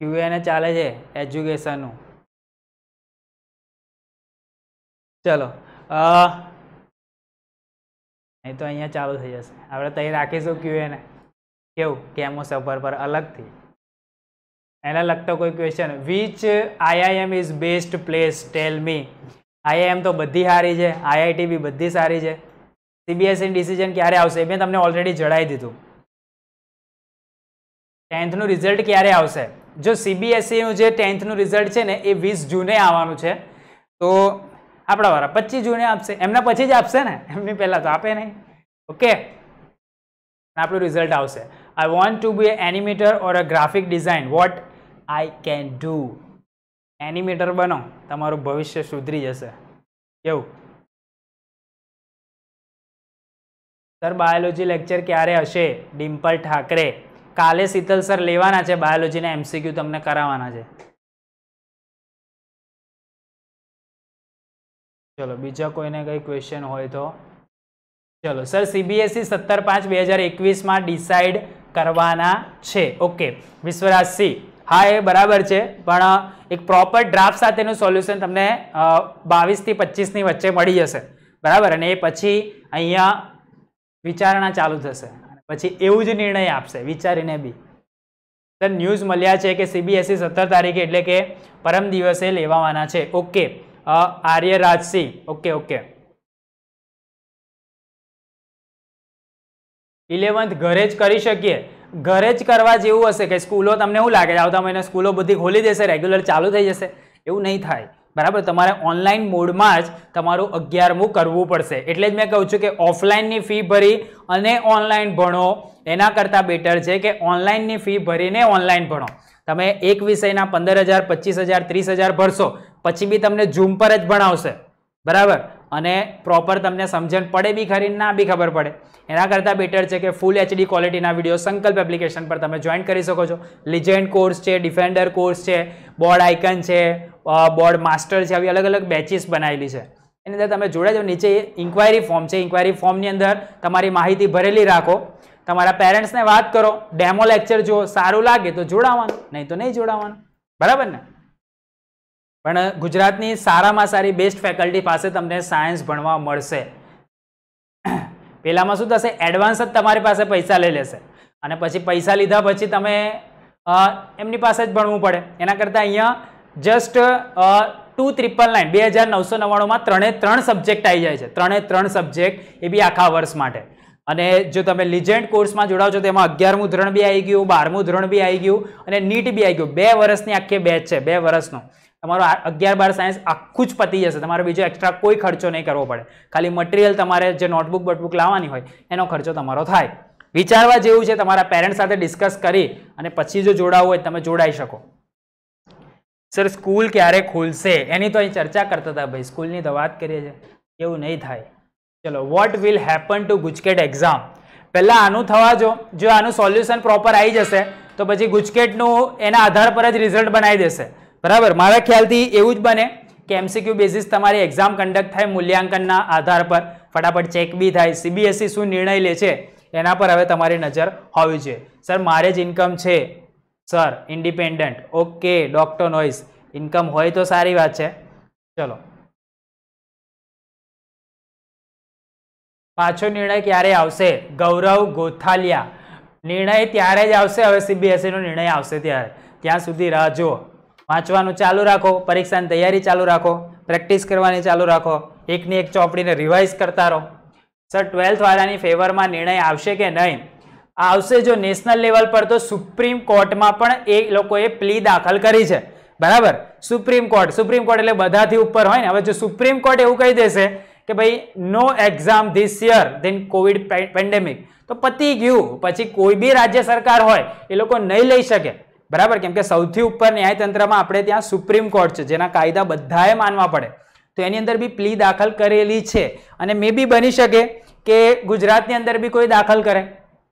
ક્યુએને ચાલે છે એજ્યુકેશનનું ચલો એ તો અહીંયા ચાલુ થઈ જશે આપણે તઈ રાખીશું કયું એને કેવું કેમો સફર પર અલગથી એના લગતો કોઈ question which IIM is best place tell me IIM તો બધી સારી છે આઈઆઈટી બી બધી સારી છે સીબીએસઈની e ડિસિઝન ક્યારે આવશે એ મેં તમને ઓલરેડી જણાવી દીધું ટેન્થનું રિઝલ્ટ ક્યારે આવશે જો સીબીએસઈનું e જે ટેન્થનું રિઝલ્ટ છે ને એ વીસ જૂને આવવાનું છે તો આપણા વાળા પચીસ જૂને આપશે એમને પછી જ આપશે ને એમની પહેલાં તો આપે નહીં ઓકે આપણું રિઝલ્ટ આવશે I want to be animator or a graphic design what I can do animator બનો તમારું ભવિષ્ય સુધરી જશે કેવું સર બાયોલોજી લેક્ચર ક્યારે હશે ડિમ્પલ ઠાકરે કાલે શીતલ સર લેવાના છે બાયોલોજીના એમસીક્યુ તમને કરાવવાના છે ચલો બીજા કોઈને કંઈ ક્વેશ્ચન હોય તો ચલો સર સીબીએસઈ e સત્તર પાંચ બે હજાર એકવીસમાં ડિસાઇડ કરવાના છે ઓકે વિશ્વરાજ સિંહ હા એ બરાબર છે પણ એક પ્રોપર ડ્રાફ્ટ સાથેનું સોલ્યુશન તમને બાવીસથી પચીસની વચ્ચે મળી જશે બરાબર અને એ પછી અહીંયા વિચારણા ચાલુ થશે પછી એવું જ નિર્ણય આપશે વિચારીને બી સર ન્યૂઝ મળ્યા છે કે સીબીએસઈ e સત્તર તારીખે એટલે કે પરમ દિવસે લેવાવાના છે okay Arya Rajsinh okay okay eleventh ઘરે જ કરી શકીએ ઘરે જ કરવા જેવું હશે કે સ્કૂલો તમને એવું લાગે છે આવતા મહિને સ્કૂલો બધી ખોલી દેશે રેગ્યુલર ચાલુ થઈ જશે એવું નહીં થાય બરાબર તમારે ઓનલાઈન મોડમાં જ તમારું અગિયારમું કરવું પડશે એટલે જ મેં કહું છું કે ઓફલાઈનની ફી ભરી અને ઓનલાઈન ભણો એના કરતાં બેટર છે કે ઓનલાઈનની ફી ભરીને ઓનલાઈન ભણો તમે એક વિષયના પંદર હજાર પચીસ હજાર ત્રીસ હજાર ભરશો પછી બી તમને ઝૂમ પર જ ભણાવશે બરાબર અને પ્રોપર તમને સમજણ પડે બી ખરી ના બી ખબર પડે એના કરતાં બેટર છે કે ફૂલ એચડી ક્વોલિટીના વિડીયો સંકલ્પ એપ્લિકેશન પર તમે જોઈન કરી શકો છો લિજેન્ડ કોર્સ છે ડિફેન્ડર કોર્સ છે બોર્ડ આઇકન છે બોર્ડ માસ્ટર છે આવી અલગ અલગ બેચીસ બનાવેલી છે એની અંદર તમે જોડે જો નીચે ઇન્ક્વાયરી ફોર્મ છે ઇન્ક્વાયરી ફોર્મની અંદર તમારી માહિતી ભરેલી રાખો તમારા પેરેન્ટ્સને વાત કરો ડેમો લેક્ચર જુઓ સારું લાગે તો જોડાવાનું નહીં તો નહીં જોડાવાનું બરાબર ને પણ ગુજરાતની સારામાં સારી બેસ્ટ ફેકલ્ટી પાસે તમને સાયન્સ ભણવા મળશે પહેલામાં શું થશે એડવાન્સ જ તમારી પાસે પૈસા લઈ લેશે અને પછી પૈસા લીધા પછી તમે એમની પાસે જ ભણવું પડે એના કરતાં અહીંયા જસ્ટ ટુ ત્રિપલ નાઇન બે હજાર નવસો નવ્વાણુંમાં ત્રણે ત્રણ સબ્જેક્ટ આવી જાય છે ત્રણે ત્રણ સબ્જેક્ટ એ બી આખા વર્ષ માટે અને જો તમે લિજેન્ડ કોર્સમાં જોડાવ છો તો એમાં અગિયારમું ધોરણ બી આવી ગયું બારમું ધોરણ બી આવી ગયું અને નીટ બી આવી ગયું બે વર્ષની આખી બેચ છે બે વર્ષનું તમારો અગિયાર બાર સાયન્સ આખું જ પતી જશે તમારે બીજો એક્સ્ટ્રા કોઈ ખર્ચો નહીં કરવો પડે ખાલી મટીરિયલ તમારે જે નોટબુક બટબુક લાવવાની હોય એનો ખર્ચો તમારો થાય વિચારવા જેવું છે તમારા પેરેન્ટ્સ સાથે ડિસ્કસ કરી અને પછી જો જોડાવું હોય તમે જોડાઈ શકો સર સ્કૂલ ક્યારે ખુલશે એની તો અહીં ચર્ચા કરતા હતા ભાઈ સ્કૂલની તો વાત કરીએ છીએ એવું નહીં થાય ચલો what will happen to GUJCET exam પહેલાં આનું થવા જો જો આનું સોલ્યુશન પ્રોપર આવી જશે તો પછી ગુજકેટનું એના આધાર પર જ રિઝલ્ટ બનાવી દેશે બરાબર મારા ખ્યાલથી એવું જ બને કે એમસીક્યુ બેઝિસ તમારી એક્ઝામ કન્ડક્ટ થાય મૂલ્યાંકનના આધાર પર ફટાફટ ચેક બી થાય સીબીએસઈ e શું નિર્ણય લે છે એના પર હવે તમારી નજર હોવી જોઈએ સર મારે જ ઇન્કમ છે સર ઇન્ડિપેન્ડન્ટ ઓકે ડોક્ટર નોઇસ ઇન્કમ હોય તો સારી વાત છે ચલો પાછો નિર્ણય ક્યારે આવશે ગૌરવ ગોથાલિયા નિર્ણય ત્યારે જ આવશે હવે સીબીએસઈનો e નિર્ણય આવશે ત્યારે ત્યાં સુધી રાહ જુઓ વાંચવાનું ચાલુ રાખો પરીક્ષાની તૈયારી ચાલુ રાખો પ્રેક્ટિસ કરવાની ચાલુ રાખો એકની એક ચોપડીને રિવાઇઝ કરતા રહો સર ટ્વેલ્થવાળાની ફેવરમાં નિર્ણય આવશે કે નહીં આવશે જો નેશનલ લેવલ પર તો સુપ્રીમ કોર્ટમાં પણ એ લોકોએ પ્લી દાખલ કરી છે બરાબર સુપ્રીમ કોર્ટ સુપ્રીમ કોર્ટ એટલે બધાથી ઉપર હોય ને હવે જો સુપ્રીમ કોર્ટ એવું કહી દેશે કે ભાઈ no exam this year then covid pandemic તો પતી ગયું પછી કોઈ બી રાજ્ય સરકાર હોય એ લોકો નહીં લઈ શકે બરાબર કેમ કે સૌથી ઉપર ન્યાયતંત્રમાં આપણે ત્યાં સુપ્રીમ કોર્ટ છે જેના કાયદા બધાએ માનવા પડે તો એની અંદર બી પ્લી દાખલ કરેલી છે અને મે બી બની શકે કે ગુજરાતની અંદર બી કોઈ દાખલ કરે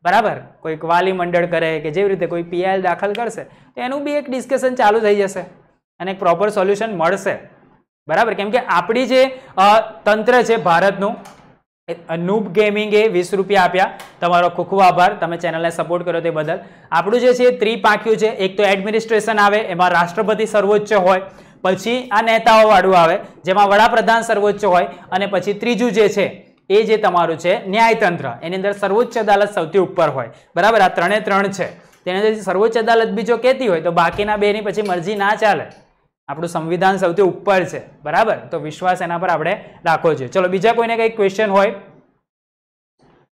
બરાબર કોઈક વાલી મંડળ કરે કે જેવી રીતે કોઈ પીઆઈએલ દાખલ કરશે તો એનું બી એક ડિસ્કશન ચાલુ થઈ જશે અને એક પ્રોપર સોલ્યુશન મળશે બરાબર કેમ કે આપણી જે તંત્ર છે ભારતનું અનુપ ગેમિંગે વીસ રૂપિયા આપ્યા તમારો ખૂબ ખૂબ આભાર તમે ચેનલને સપોર્ટ કર્યો તે બદલ આપણું જે છે ત્રિપાંખ્યું છે એક તો એડમિનિસ્ટ્રેશન આવે એમાં રાષ્ટ્રપતિ સર્વોચ્ચ હોય પછી આ નેતાઓવાળું આવે જેમાં વડાપ્રધાન સર્વોચ્ચ હોય અને પછી ત્રીજું જે છે એ જે તમારું છે ન્યાયતંત્ર એની અંદર સર્વોચ્ચ અદાલત સૌથી ઉપર હોય બરાબર આ ત્રણે ત્રણ છે તેને સર્વોચ્ચ અદાલત બીજો કહેતી હોય તો બાકીના બેની પછી મરજી ના ચાલે આપણું સંવિધાન સૌથી ઉપર છે બરાબર તો વિશ્વાસ એના પર આપણે રાખવો જોઈએ ચલો બીજા કોઈને કંઈક ક્વેશ્ચન હોય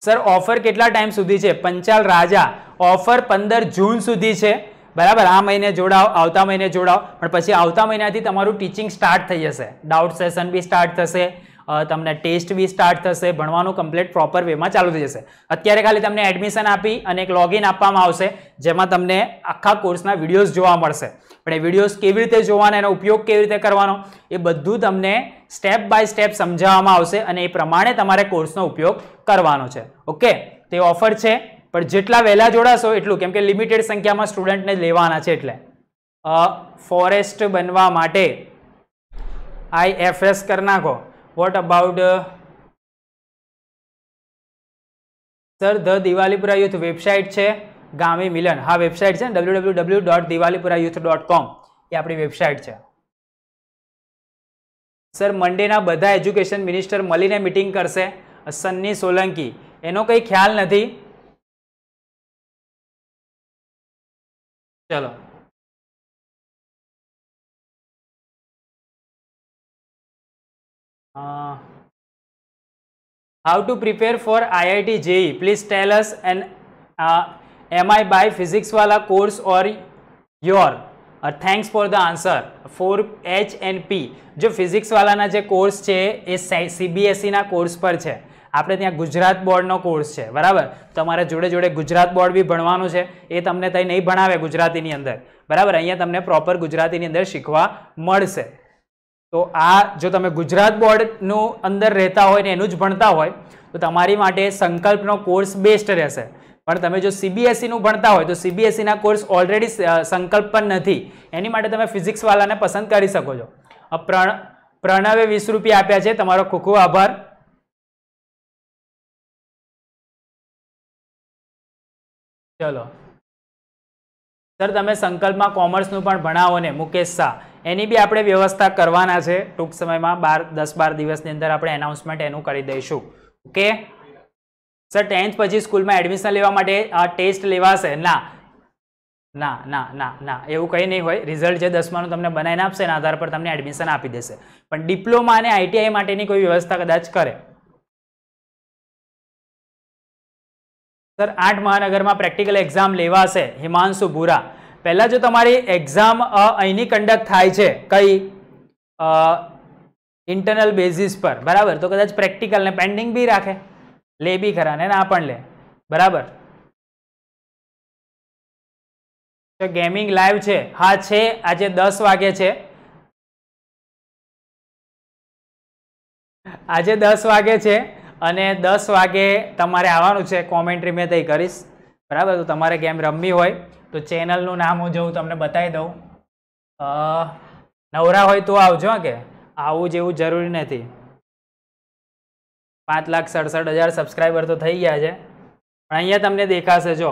સર ઓફર કેટલા ટાઈમ સુધી છે પંચાલ રાજા ઓફર પંદર જૂન સુધી છે બરાબર આ મહિને જોડાઓ આવતા મહિને જોડાઓ પણ પછી આવતા મહિનાથી તમારું ટીચિંગ સ્ટાર્ટ થઈ જશે ડાઉટ સેશન બી સ્ટાર્ટ થશે તમને ટેસ્ટ બી સ્ટાર્ટ થશે ભણવાનું કમ્પ્લીટ પ્રોપર વેમાં ચાલુ થઈ જશે અત્યારે ખાલી તમને એડમિશન આપી અને એક લોગિન આપવામાં આવશે જેમાં તમને આખા કોર્સના વિડીયોઝ જોવા મળશે પણ એ વિડીયોઝ કેવી રીતે જોવાના એનો ઉપયોગ કેવી રીતે કરવાનો એ બધું તમને સ્ટેપ બાય સ્ટેપ સમજાવવામાં આવશે અને એ પ્રમાણે તમારે કોર્સનો ઉપયોગ કરવાનો છે ઓકે તે ઓફર છે પણ જેટલા વહેલા જોડાશો એટલું કેમ કે લિમિટેડ સંખ્યામાં સ્ટુડન્ટને લેવાના છે એટલે ફોરેસ્ટ બનવા માટે આઈએફએસ કરી નાખો what about sir the Diwalipura youth website છે ગામે મિલન આ વેબસાઇટ છે ને W W W dot Diwalipura youth dot com એ આપણી વેબસાઇટ છે સર મંડેના બધા એજ્યુકેશન મિનિસ્ટર મળીને મિટિંગ કરશે સન્ની સોલંકી એનો કંઈ ખ્યાલ નથી ચલો how to prepare for IIT JE please tell us and uh, am I by physics course or your your? For the answer for H For H જો ફિઝિક્સ જે કોર્સ છે એ સીબીએસઈના e કોર્સ પર છે આપણે ત્યાં ગુજરાત બોર્ડનો કોર્સ છે બરાબર તમારે જોડે જોડે ગુજરાત બોર્ડ બી ભણવાનું છે એ તમને ત્યાં નહીં ભણાવે ગુજરાતીની અંદર બરાબર અહીંયા તમને પ્રોપર ગુજરાતીની અંદર શીખવા મળશે તો આ જો તમે ગુજરાત બોર્ડનું અંદર રહેતા હોય ને એનું જ ભણતા હોય તો તમારી માટે સંકલ્પનો કોર્સ બેસ્ટ રહેશે પણ તમે જો સીબીએસઈનું e ભણતા હોય તો સીબીએસઈના કોર્સ ઓલરેડી સંકલ્પ પણ નથી એની માટે તમે ફિઝિક્સ વાળાને પસંદ કરી શકો છો પ્રણવે વીસ રૂપિયા આપ્યા છે તમારો ખૂબ ખૂબ આભાર ચલો સર તમે સંકલ્પમાં કોમર્સનું પણ ભણાવો ને મુકેશ શાહ એની બી આપણે વ્યવસ્થા કરવાના છે ટૂંક સમયમાં બાર દસ બાર દિવસની અંદર આપણે એનાઉન્સમેન્ટ એનું કરી દઈશું ઓકે સર ટેન્થ પછી સ્કૂલમાં એડમિશન લેવા માટે ટેસ્ટ લેવાશે ના ના ના ના ના એવું કંઈ નહીં હોય રિઝલ્ટ જે દસમાનું તમને બનાવીને આપશે એના આધાર પર તમને એડમિશન આપી દેશે પણ ડિપ્લોમા અને આઈટીઆઈ માટેની કોઈ વ્યવસ્થા કદાચ કરે સર આઠ મહાનગરમાં પ્રેક્ટિકલ એક્ઝામ લેવાશે હિમાંશુ ભૂરા પહેલાં જો તમારી એક્ઝામ અહીંની કન્ડક્ટ થાય છે કઈ ઇન્ટરનલ બેઝિસ પર બરાબર તો કદાચ પ્રેક્ટિકલને પેન્ડિંગ બી રાખે લે બી ખરા ને ના પણ લે બરાબર તો ગેમિંગ લાઈવ છે હા છે આજે દસ વાગે છે આજે દસ વાગે છે અને દસ વાગે તમારે આવવાનું છે કોમેન્ટ્રી મેં તઈ કરીશ બરાબર તો તમારે ગેમ રમવી હોય તો ચેનલનું નામ હું જવું તમને બતાવી દઉં નવરા હોય તો આવજો કે આવું જેવું જરૂરી નથી પાંચ લાખ સડસઠ હજાર સબસ્ક્રાઈબર તો થઈ ગયા છે પણ અહીંયા તમને દેખાશે જો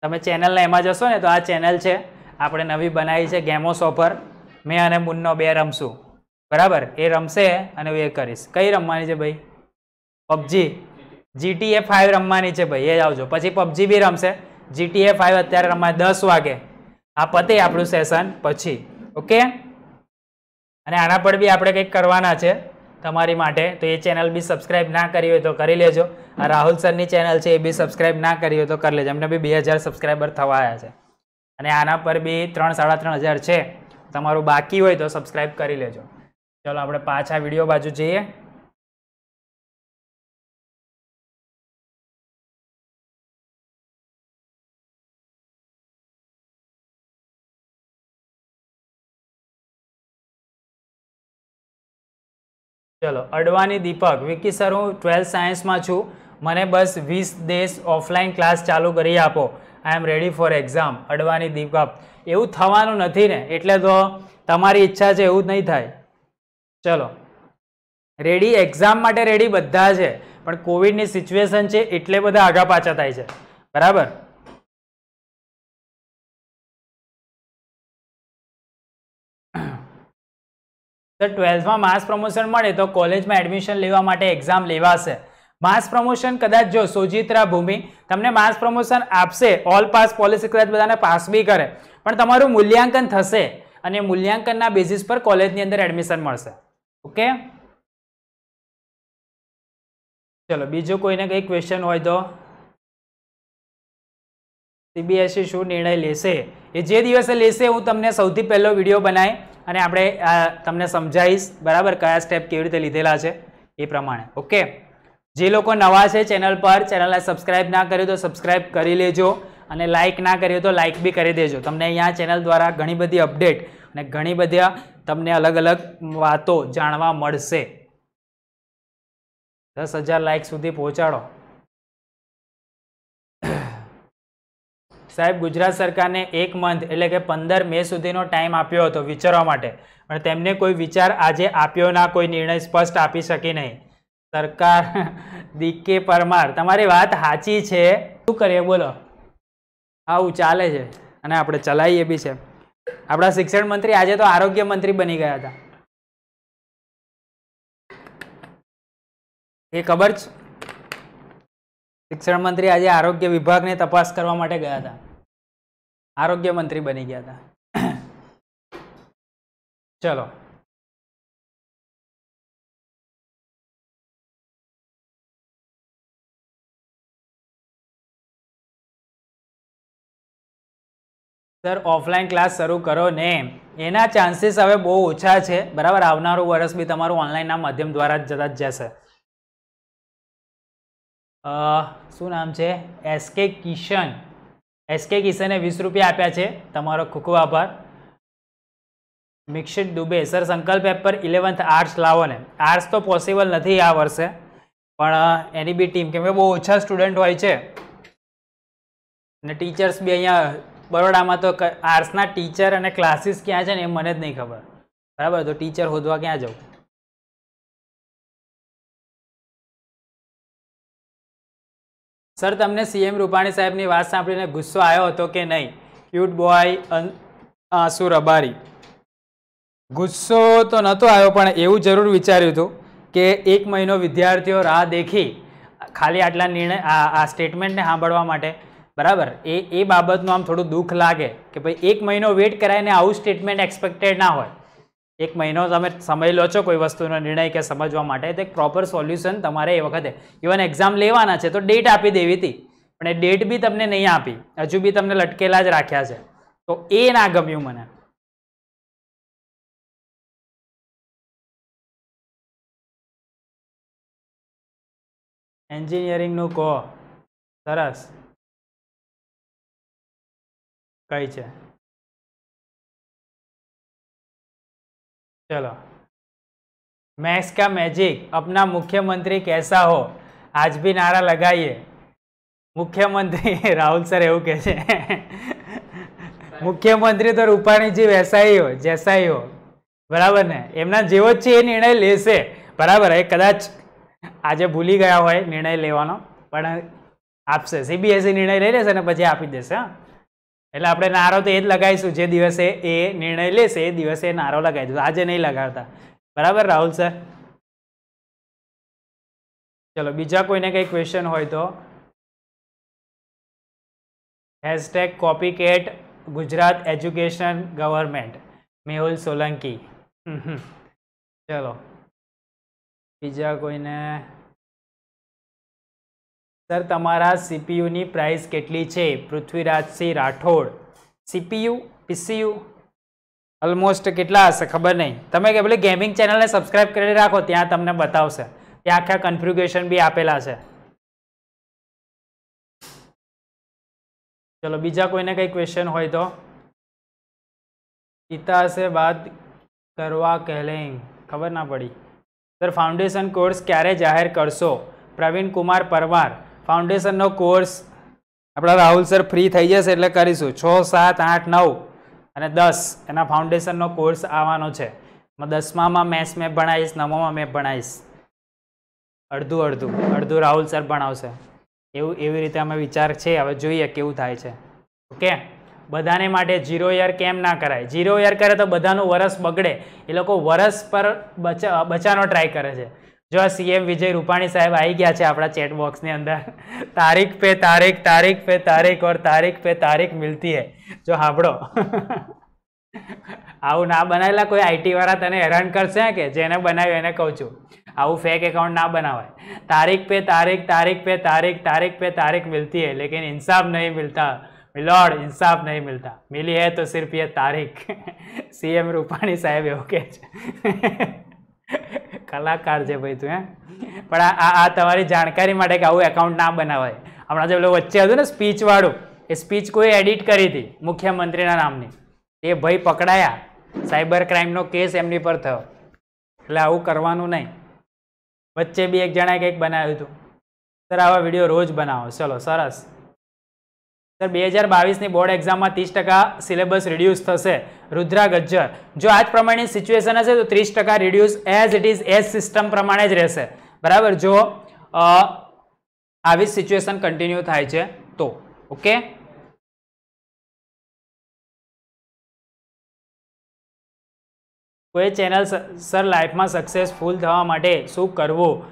તમે ચેનલને એમાં જશો ને તો આ ચેનલ છે આપણે નવી બનાવી છે ગેમો સોફર મેં અને મુન્નો બે રમશું બરાબર એ રમશે અને હું એ કરીશ કઈ રમવાની છે ભાઈ પબજી જીટીએ ફાઇવ રમવાની છે ભાઈ એ આવજો પછી પબજી બી રમશે જીટીએ ફાઇવ અત્યારે રમવા દસ વાગે આ પતે આપણું સેશન પછી ઓકે અને આના પર બી આપણે કંઈક કરવાના છે તમારી માટે તો એ ચેનલ બી સબસ્ક્રાઈબ ના કરી હોય તો કરી લેજો આ રાહુલ સરની ચેનલ છે એ બી સબસ્ક્રાઈબ ના કરી હોય તો કરી લેજો એમને બી બે હજાર સબસ્ક્રાઈબર થવાયા છે અને આના પર બી ત્રણ સાડા ત્રણ હજાર છે તમારું બાકી હોય તો સબસ્ક્રાઈબ કરી લેજો ચલો આપણે પાછા વિડીયો બાજુ જઈએ ચલો અડવાની દીપક વિકી સર હું ટ્વેલ્થ સાયન્સમાં છું મને બસ વીસ દેશ ઓફલાઈન ક્લાસ ચાલુ કરી આપો I am ready for exam Advani Deepak એવું થવાનું નથી ને એટલે તો તમારી ઈચ્છા છે એવું નહીં થાય ચલો રેડી એક્ઝામ માટે રેડી બધા છે પણ કોવિડની સિચ્યુએશન છે એટલે બધા આગા પાછા થાય છે બરાબર તો ટ્વેલ્થમાં માસ પ્રમોશન મળે તો કોલેજમાં એડમિશન લેવા માટે એક્ઝામ લેવાશે માસ પ્રમોશન કદાચ જો સોજિત્રા ભૂમિ તમને માસ પ્રમોશન આપશે ઓલ પાસ પોલિસી કદાચ બધાને પાસ બી કરે પણ તમારું મૂલ્યાંકન થશે અને મૂલ્યાંકનના બેઝિસ પર કોલેજની અંદર એડમિશન મળશે ઓકે ચલો બીજું કોઈને કંઈ ક્વેશ્ચન હોય તો સીબીએસઈ શું નિર્ણય લેશે એ જે દિવસે લેશે હું તમને સૌથી પહેલો વિડીયો બનાવી અને આપણે તમને સમજાવીશ બરાબર કયા સ્ટેપ કેવી રીતે લીધેલા છે એ પ્રમાણે ઓકે જે લોકો નવા છે ચેનલ પર ચેનલને સબસ્ક્રાઇબ ના કર્યું તો સબસ્ક્રાઇબ કરી લેજો અને લાઇક ના કર્યું તો લાઇક બી કરી દેજો તમને અહીંયા ચેનલ દ્વારા ઘણી બધી અપડેટ અને ઘણી બધી તમને અલગ અલગ વાતો જાણવા મળશે દસ હજાર લાઇક સુધી પહોંચાડો સાહેબ ગુજરાત સરકારને એક મંથ એટલે કે પંદર મે સુધીનો ટાઈમ આપ્યો હતો વિચારવા માટે પણ તેમને કોઈ વિચાર આજે આપ્યો ના કોઈ નિર્ણય સ્પષ્ટ આપી શકી નહીં સરકાર દીકે *laughs* પરમાર તમારી વાત સાચી છે શું કરીએ બોલો આવું ચાલે છે અને આપણે ચલાવીએ બી છે આપણા શિક્ષણ મંત્રી આજે તો આરોગ્ય મંત્રી બની ગયા હતા એ ખબર છે શિક્ષણ મંત્રી આજે આરોગ્ય વિભાગને તપાસ કરવા માટે ગયા હતા આરોગ્ય મંત્રી બની ગયા હતા *clears throat* ચલો સર ઓફલાઈન ક્લાસ શરૂ કરો ને એના ચાન્સીસ હવે બહુ ઓછા છે બરાબર આવનારું વર્ષ બી તમારું ઓનલાઈનના માધ્યમ દ્વારા જ જતા જ જશે શું નામ છે એસકે કિશન એસકે કિશને વીસ રૂપિયા આપ્યા છે તમારો ખૂબ ખૂબ આભાર Mikshit Dubey sir Sankalp paper eleventh arts લાવો ને આર્ટ્સ તો પોસિબલ નથી આ વર્ષે પણ એની બી ટીમ કેમ કે બહુ ઓછા સ્ટુડન્ટ હોય છે અને ટીચર્સ બી અહીંયા બરોડામાં તો આર્ટ્સના ટીચર અને ક્લાસીસ ક્યાં છે ને એ મને જ નહીં ખબર બરાબર તો ટીચર શોધવા ક્યાં જવું સર તમને સીએમ રૂપાણી સાહેબની વાત સાંભળીને ગુસ્સો આવ્યો હતો કે નહીં ક્યુટ બોય આંસુ રબારી ગુસ્સો તો નહોતો આવ્યો પણ એવું જરૂર વિચાર્યું હતું કે એક મહિનો વિદ્યાર્થીઓ રાહ દેખી ખાલી આટલા નિર્ણય આ સ્ટેટમેન્ટને સાંભળવા માટે બરાબર એ એ બાબતનું આમ થોડું દુઃખ લાગે કે ભાઈ એક મહિનો વેઇટ કરાવીને આવું સ્ટેટમેન્ટ એક્સપેક્ટેડ ના હોય એક મહિનો તમે સમય લો છો કોઈ વસ્તુનો નિર્ણય કે સમજવા માટે તો એક પ્રોપર સોલ્યુશન તમારે એ વખતે ઇવન એક્ઝામ લેવાના છે તો ડેટ આપી દેવી હતી પણ એ ડેટ બી તમને નહીં આપી હજુ બી તમને લટકેલા જ રાખ્યા છે તો એ ના ગમ્યું મને એન્જિનિયરિંગનું કહો સરસ કઈ છે ચલો मैक्स કા મેજિક અપના મુખ્યમંત્રી કેસા હો આજ બી નારા લગાઈએ મુખ્યમંત્રી રાહુલ સર એવું કહે છે મુખ્યમંત્રી તો રૂપાણીજી વેસાઈ હો જૈસાઈ હો બરાબર ને એમના જેવો જ છે એ નિર્ણય લેશે બરાબર એ કદાચ આજે ભૂલી ગયા હોય નિર્ણય લેવાનો પણ આપશે સીબીએસઈ નિર્ણય લઈ લેશે અને પછી આપી દેશે હા એટલે આપણે નારો તો એ જ લગાવીશું જે દિવસે એ નિર્ણય લેશે એ દિવસે નારો લગાવી દઈશું આજે નહીં લગાવતા બરાબર રાહુલ સર ચલો બીજા કોઈને કંઈ ક્વેશ્ચન હોય તો hashtag copy cat Gujarat education government Mehul Solanki ચલો બીજા કોઈને સર તમારા સીપીયુની પ્રાઇસ કેટલી છે Prithvirajsinh Rathod CPU PCU almost કેટલા હશે ખબર નહીં તમે કે પેલી ગેમિંગ ચેનલને સબસ્ક્રાઇબ કરી રાખો ત્યાં તમને બતાવશે ત્યાં આખા કન્ફ્યુગેશન બી આપેલા છે ચલો બીજા કોઈને કંઈ ક્વેશ્ચન હોય તો ગીતા હશે બાત કરવા કહેલેંગ ખબર ના પડી સર ફાઉન્ડેશન કોર્સ ક્યારે જાહેર કરશો પ્રવીણ કુમાર પરમાર ફાઉન્ડેશનનો કોર્સ આપણા રાહુલ સર ફ્રી થઈ જશે એટલે કરીશું છ સાત આઠ નવ અને દસ એના ફાઉન્ડેશનનો કોર્સ આવવાનો છે દસમામાં મેથ્સ મેં ભણાવીશ નવમાં મેં ભણાવીશ અડધું અડધું અડધું રાહુલ સર ભણાવશે એવું એવી રીતે અમે વિચાર છે હવે જોઈએ કેવું થાય છે ઓકે બધાને માટે જીરો યર કેમ ના કરાય ઝીરો યર કરે તો બધાનું વરસ બગડે એ લોકો વરસ પર બચા બચાનો ટ્રાય કરે છે જો આ સીએમ વિજય રૂપાણી સાહેબ આવી ગયા છે આપણા ચેટ બોક્સની અંદર તારીખ પે તારીખ તારીખ પે તારીખ ઓર તારીખ પે તારીખ મિલતી હે જો હાંભળો આવું ના બનાવેલા કોઈ આઈટીવાળા તને હેરાન કરશે કે જેને બનાવ્યું એને કહું છું આવું ફેક એકાઉન્ટ ના બનાવાય તારીખ પે તારીખ તારીખ પે તારીખ તારીખ પે તારીખ મિલતી હે લેકિન ઇન્સાફ નહીં મિલતા મિલોડ ઇન્સાફ નહીં મિલતા મિલી હે તો સિર્ફ એ તારીખ સીએમ *laughs* રૂપાણી સાહેબ એવું કે છે કલાકાર છે ભાઈ તું હે પણ આ આ તમારી જાણકારી માટે કે આવું એકાઉન્ટ ના બનાવાય હમણાં જે પેલું વચ્ચે હતું ને સ્પીચવાળું એ સ્પીચ કોઈ એડિટ કરી હતી મુખ્યમંત્રીના નામની એ ભાઈ પકડાયા સાયબર ક્રાઇમનો કેસ એમની પર થયો એટલે આવું કરવાનું નહીં વચ્ચે બી એક જણાએ કંઈક બનાવ્યું હતું સર આવા વિડીયો રોજ બનાવો ચલો સરસ સર બે હજાર બાવીસની બોર્ડ એક્ઝામમાં ત્રીસ ટકા સિલેબસ રિડ્યુસ થશે રુદ્રા ગજ્જર જો આ જ પ્રમાણેની સિચ્યુએશન હશે તો ત્રીસ ટકા reduce as it is as system પ્રમાણે જ રહેશે બરાબર જો આવી સિચ્યુએશન કન્ટિન્યુ થાય છે તો ઓકે કોઈ ચેનલ સર લાઈફમાં સક્સેસફુલ થવા માટે શું કરવું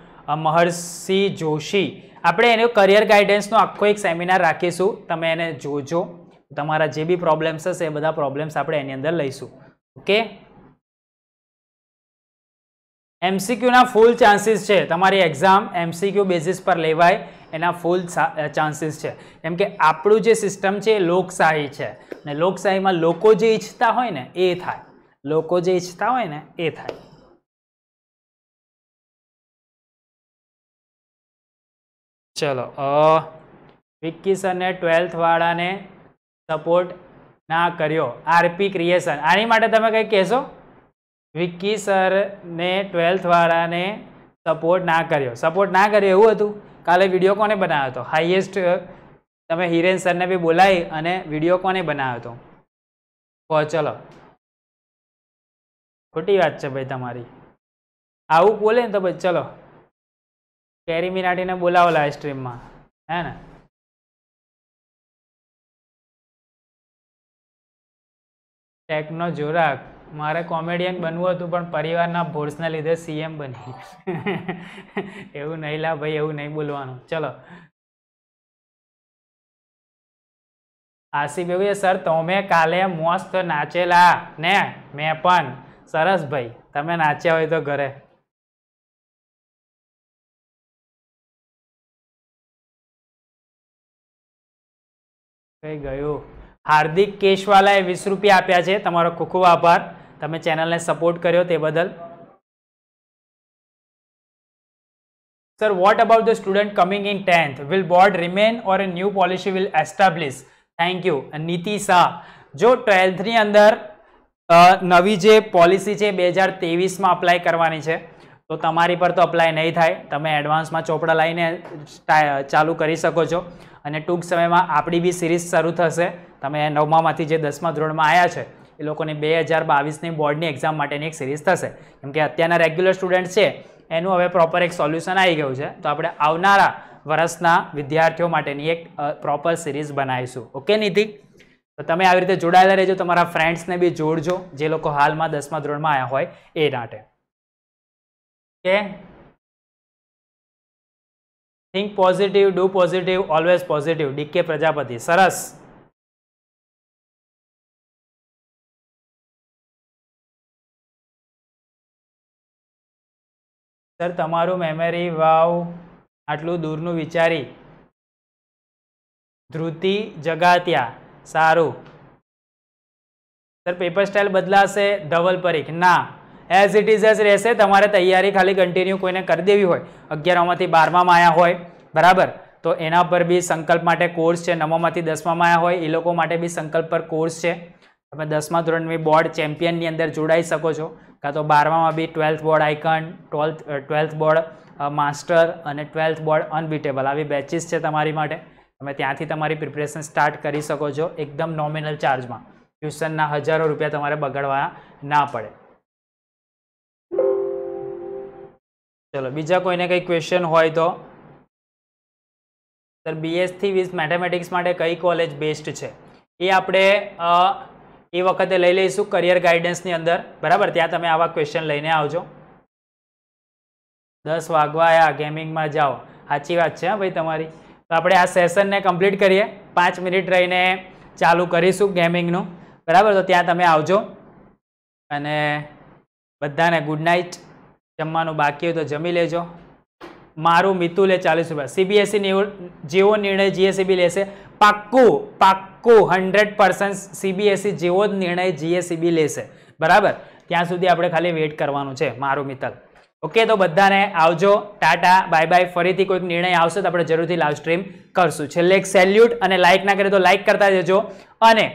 મહર્ષિ જોશી આપણે એનો કરિયર ગાઈડન્સનો આખો એક સેમિનાર રાખીશું તમે એને જોજો તમારા જે બી પ્રોબ્લેમ્સ હશે એ બધા પ્રોબ્લેમ્સ આપણે એની અંદર લઈશું ઓકે એમસીક્યુના ફૂલ ચાન્સીસ છે તમારી એક્ઝામ એમસીક્યુ બેઝિસ પર લેવાય એના ફૂલ ચાન્સીસ છે કેમ કે આપણું જે સિસ્ટમ છે એ લોકશાહી છે ને લોકશાહીમાં લોકો જે ઈચ્છતા હોય ને એ થાય લોકો જે ઈચ્છતા હોય ને એ થાય ચલો વિકીસ અને ટ્વેલ્થવાળાને સપોર્ટ ના કર્યો આરપી ક્રિએશન આની માટે તમે કંઈ કહેશો વિક્કી સરને ટ્વેલ્થવાળાને સપોર્ટ ના કર્યો સપોર્ટ ના કર્યો એવું હતું કાલે વિડીયો કોને બનાવ્યો હતો હાઈએસ્ટ તમે હિરેન સરને બી બોલાવી અને વિડીયો કોને બનાવ્યો હતો કહો ચલો ખોટી વાત છે ભાઈ તમારી આવું બોલે ને તો ભાઈ ચલો કેરી મિનાટીને બોલાવો લાઈવ સ્ટ્રીમમાં હે ને ટેકનો જોરાક મારે કોમેડિયન બનવું હતું પણ પરિવારના ભોર્સના લીધે સીએમ બની એવું નહીં લા ભાઈ એવું નહીં બોલવાનું ચલો આસિફ એવું સર તમે કાલે મોસ્ત નાચેલા ને મેં પણ સરસ ભાઈ તમે નાચ્યા હોય તો ઘરે કઈ ગયો હાર્દિક કેશવાલાએ વીસ રૂપિયા આપ્યા છે તમારો ખૂબ ખૂબ આભાર તમે ચેનલને સપોર્ટ કર્યો તે બદલ sir what about the student coming in tenth will board remain or a new policy will establish thank you Niti Shah જો ટ્વેલ્થની અંદર નવી જે પોલિસી છે બે હજાર તેવીસમાં અપ્લાય કરવાની છે તો તમારી પર તો અપ્લાય નહીં થાય તમે એડવાન્સમાં ચોપડા લઈને ચાલુ કરી શકો છો અને ટૂંક સમયમાં આપણી બી સિરીઝ શરૂ થશે તમે નવમામાંથી જે દસમા ધોરણમાં આવ્યા છે એ લોકોની બે હજાર બાવીસની બોર્ડની એક્ઝામ માટેની એક સિરીઝ થશે કેમકે અત્યારના રેગ્યુલર સ્ટુડન્ટ છે એનું હવે પ્રોપર એક સોલ્યુશન આવી ગયું છે તો આપણે આવનારા વર્ષના વિદ્યાર્થીઓ માટેની એક પ્રોપર સિરીઝ બનાવીશું ઓકે નિધિ તો તમે આવી રીતે જોડાયેલા રહેજો તમારા ફ્રેન્ડ્સને બી જોડજો જે લોકો હાલમાં દસમા ધોરણમાં આવ્યા હોય એ માટે કે think positive do positive always positive DK Prajapati સરસ સર તમારું મેમરી વાવ આટલું દૂરનું વિચારી ધ્રુતિ જગાત્યા સારું સર પેપર સ્ટાઇલ બદલાશે ધવલ પરીખ ના એઝ ઇટ ઇઝ એઝ રહેશે તમારે તૈયારી ખાલી કન્ટિન્યુ કોઈને કરી દેવી હોય અગિયારમાંથી બારમામાં આવ્યા હોય બરાબર તો એના પર બી સંકલ્પ માટે કોર્સ છે નવમાંથી દસમામાં આવ્યા હોય એ લોકો માટે બી સંકલ્પ પર કોર્સ છે તમે દસમા ધોરણની બોર્ડ ચેમ્પિયનની અંદર જોડાઈ શકો છો કાં તો બારમામાં બી twelfth board icon twelfth twelfth board master અને ટ્વેલ્થ બોર્ડ અનબીટેબલ આવી બેચીસ છે તમારી માટે તમે ત્યાંથી તમારી પ્રિપરેશન સ્ટાર્ટ કરી શકો છો એકદમ નોમિનલ ચાર્જમાં ટ્યુશનના હજારો રૂપિયા તમારે બગાડવા ના પડે ચલો બીજા કોઈને કંઈ ક્વેશ્ચન હોય તો સર બીએસથી વીસ મેથેમેટિક્સ માટે કઈ કોલેજ બેસ્ટ છે એ આપણે એ વખતે લઈ લઈશું કરિયર ગાઈડન્સની અંદર બરાબર ત્યાં તમે આવા ક્વેશ્ચન લઈને આવજો દસ વાગવાયા આ ગેમિંગમાં જાઓ સાચી વાત છે ભાઈ તમારી તો આપણે આ સેશનને કમ્પ્લીટ કરીએ પાંચ મિનિટ રહીને ચાલુ કરીશું ગેમિંગનું બરાબર તો ત્યાં તમે આવજો અને બધાને ગુડ નાઇટ જમવાનું બાકી હોય તો જમી લેજો મારું મિતુ લે ચાલીસ રૂપિયા સીબીએસઈ e જેવો નિર્ણય જીએસીબી e લેશે પાક્કું પાક્કું હંડ્રેડ પર્સન્ટ સીબીએસઈ જેવો જ નિર્ણય જીએસીબી e લેશે બરાબર ત્યાં સુધી આપણે ખાલી વેઇટ કરવાનું છે મારું મિતલ ઓકે તો બધાને આવજો ટાટા બાય બાય ફરીથી કોઈક નિર્ણય આવશે તો આપણે જરૂરથી લાઈવ સ્ટ્રીમ કરશું છેલ્લે એક સેલ્યુટ અને લાઇક ના કરે તો લાઇક કરતા જજો અને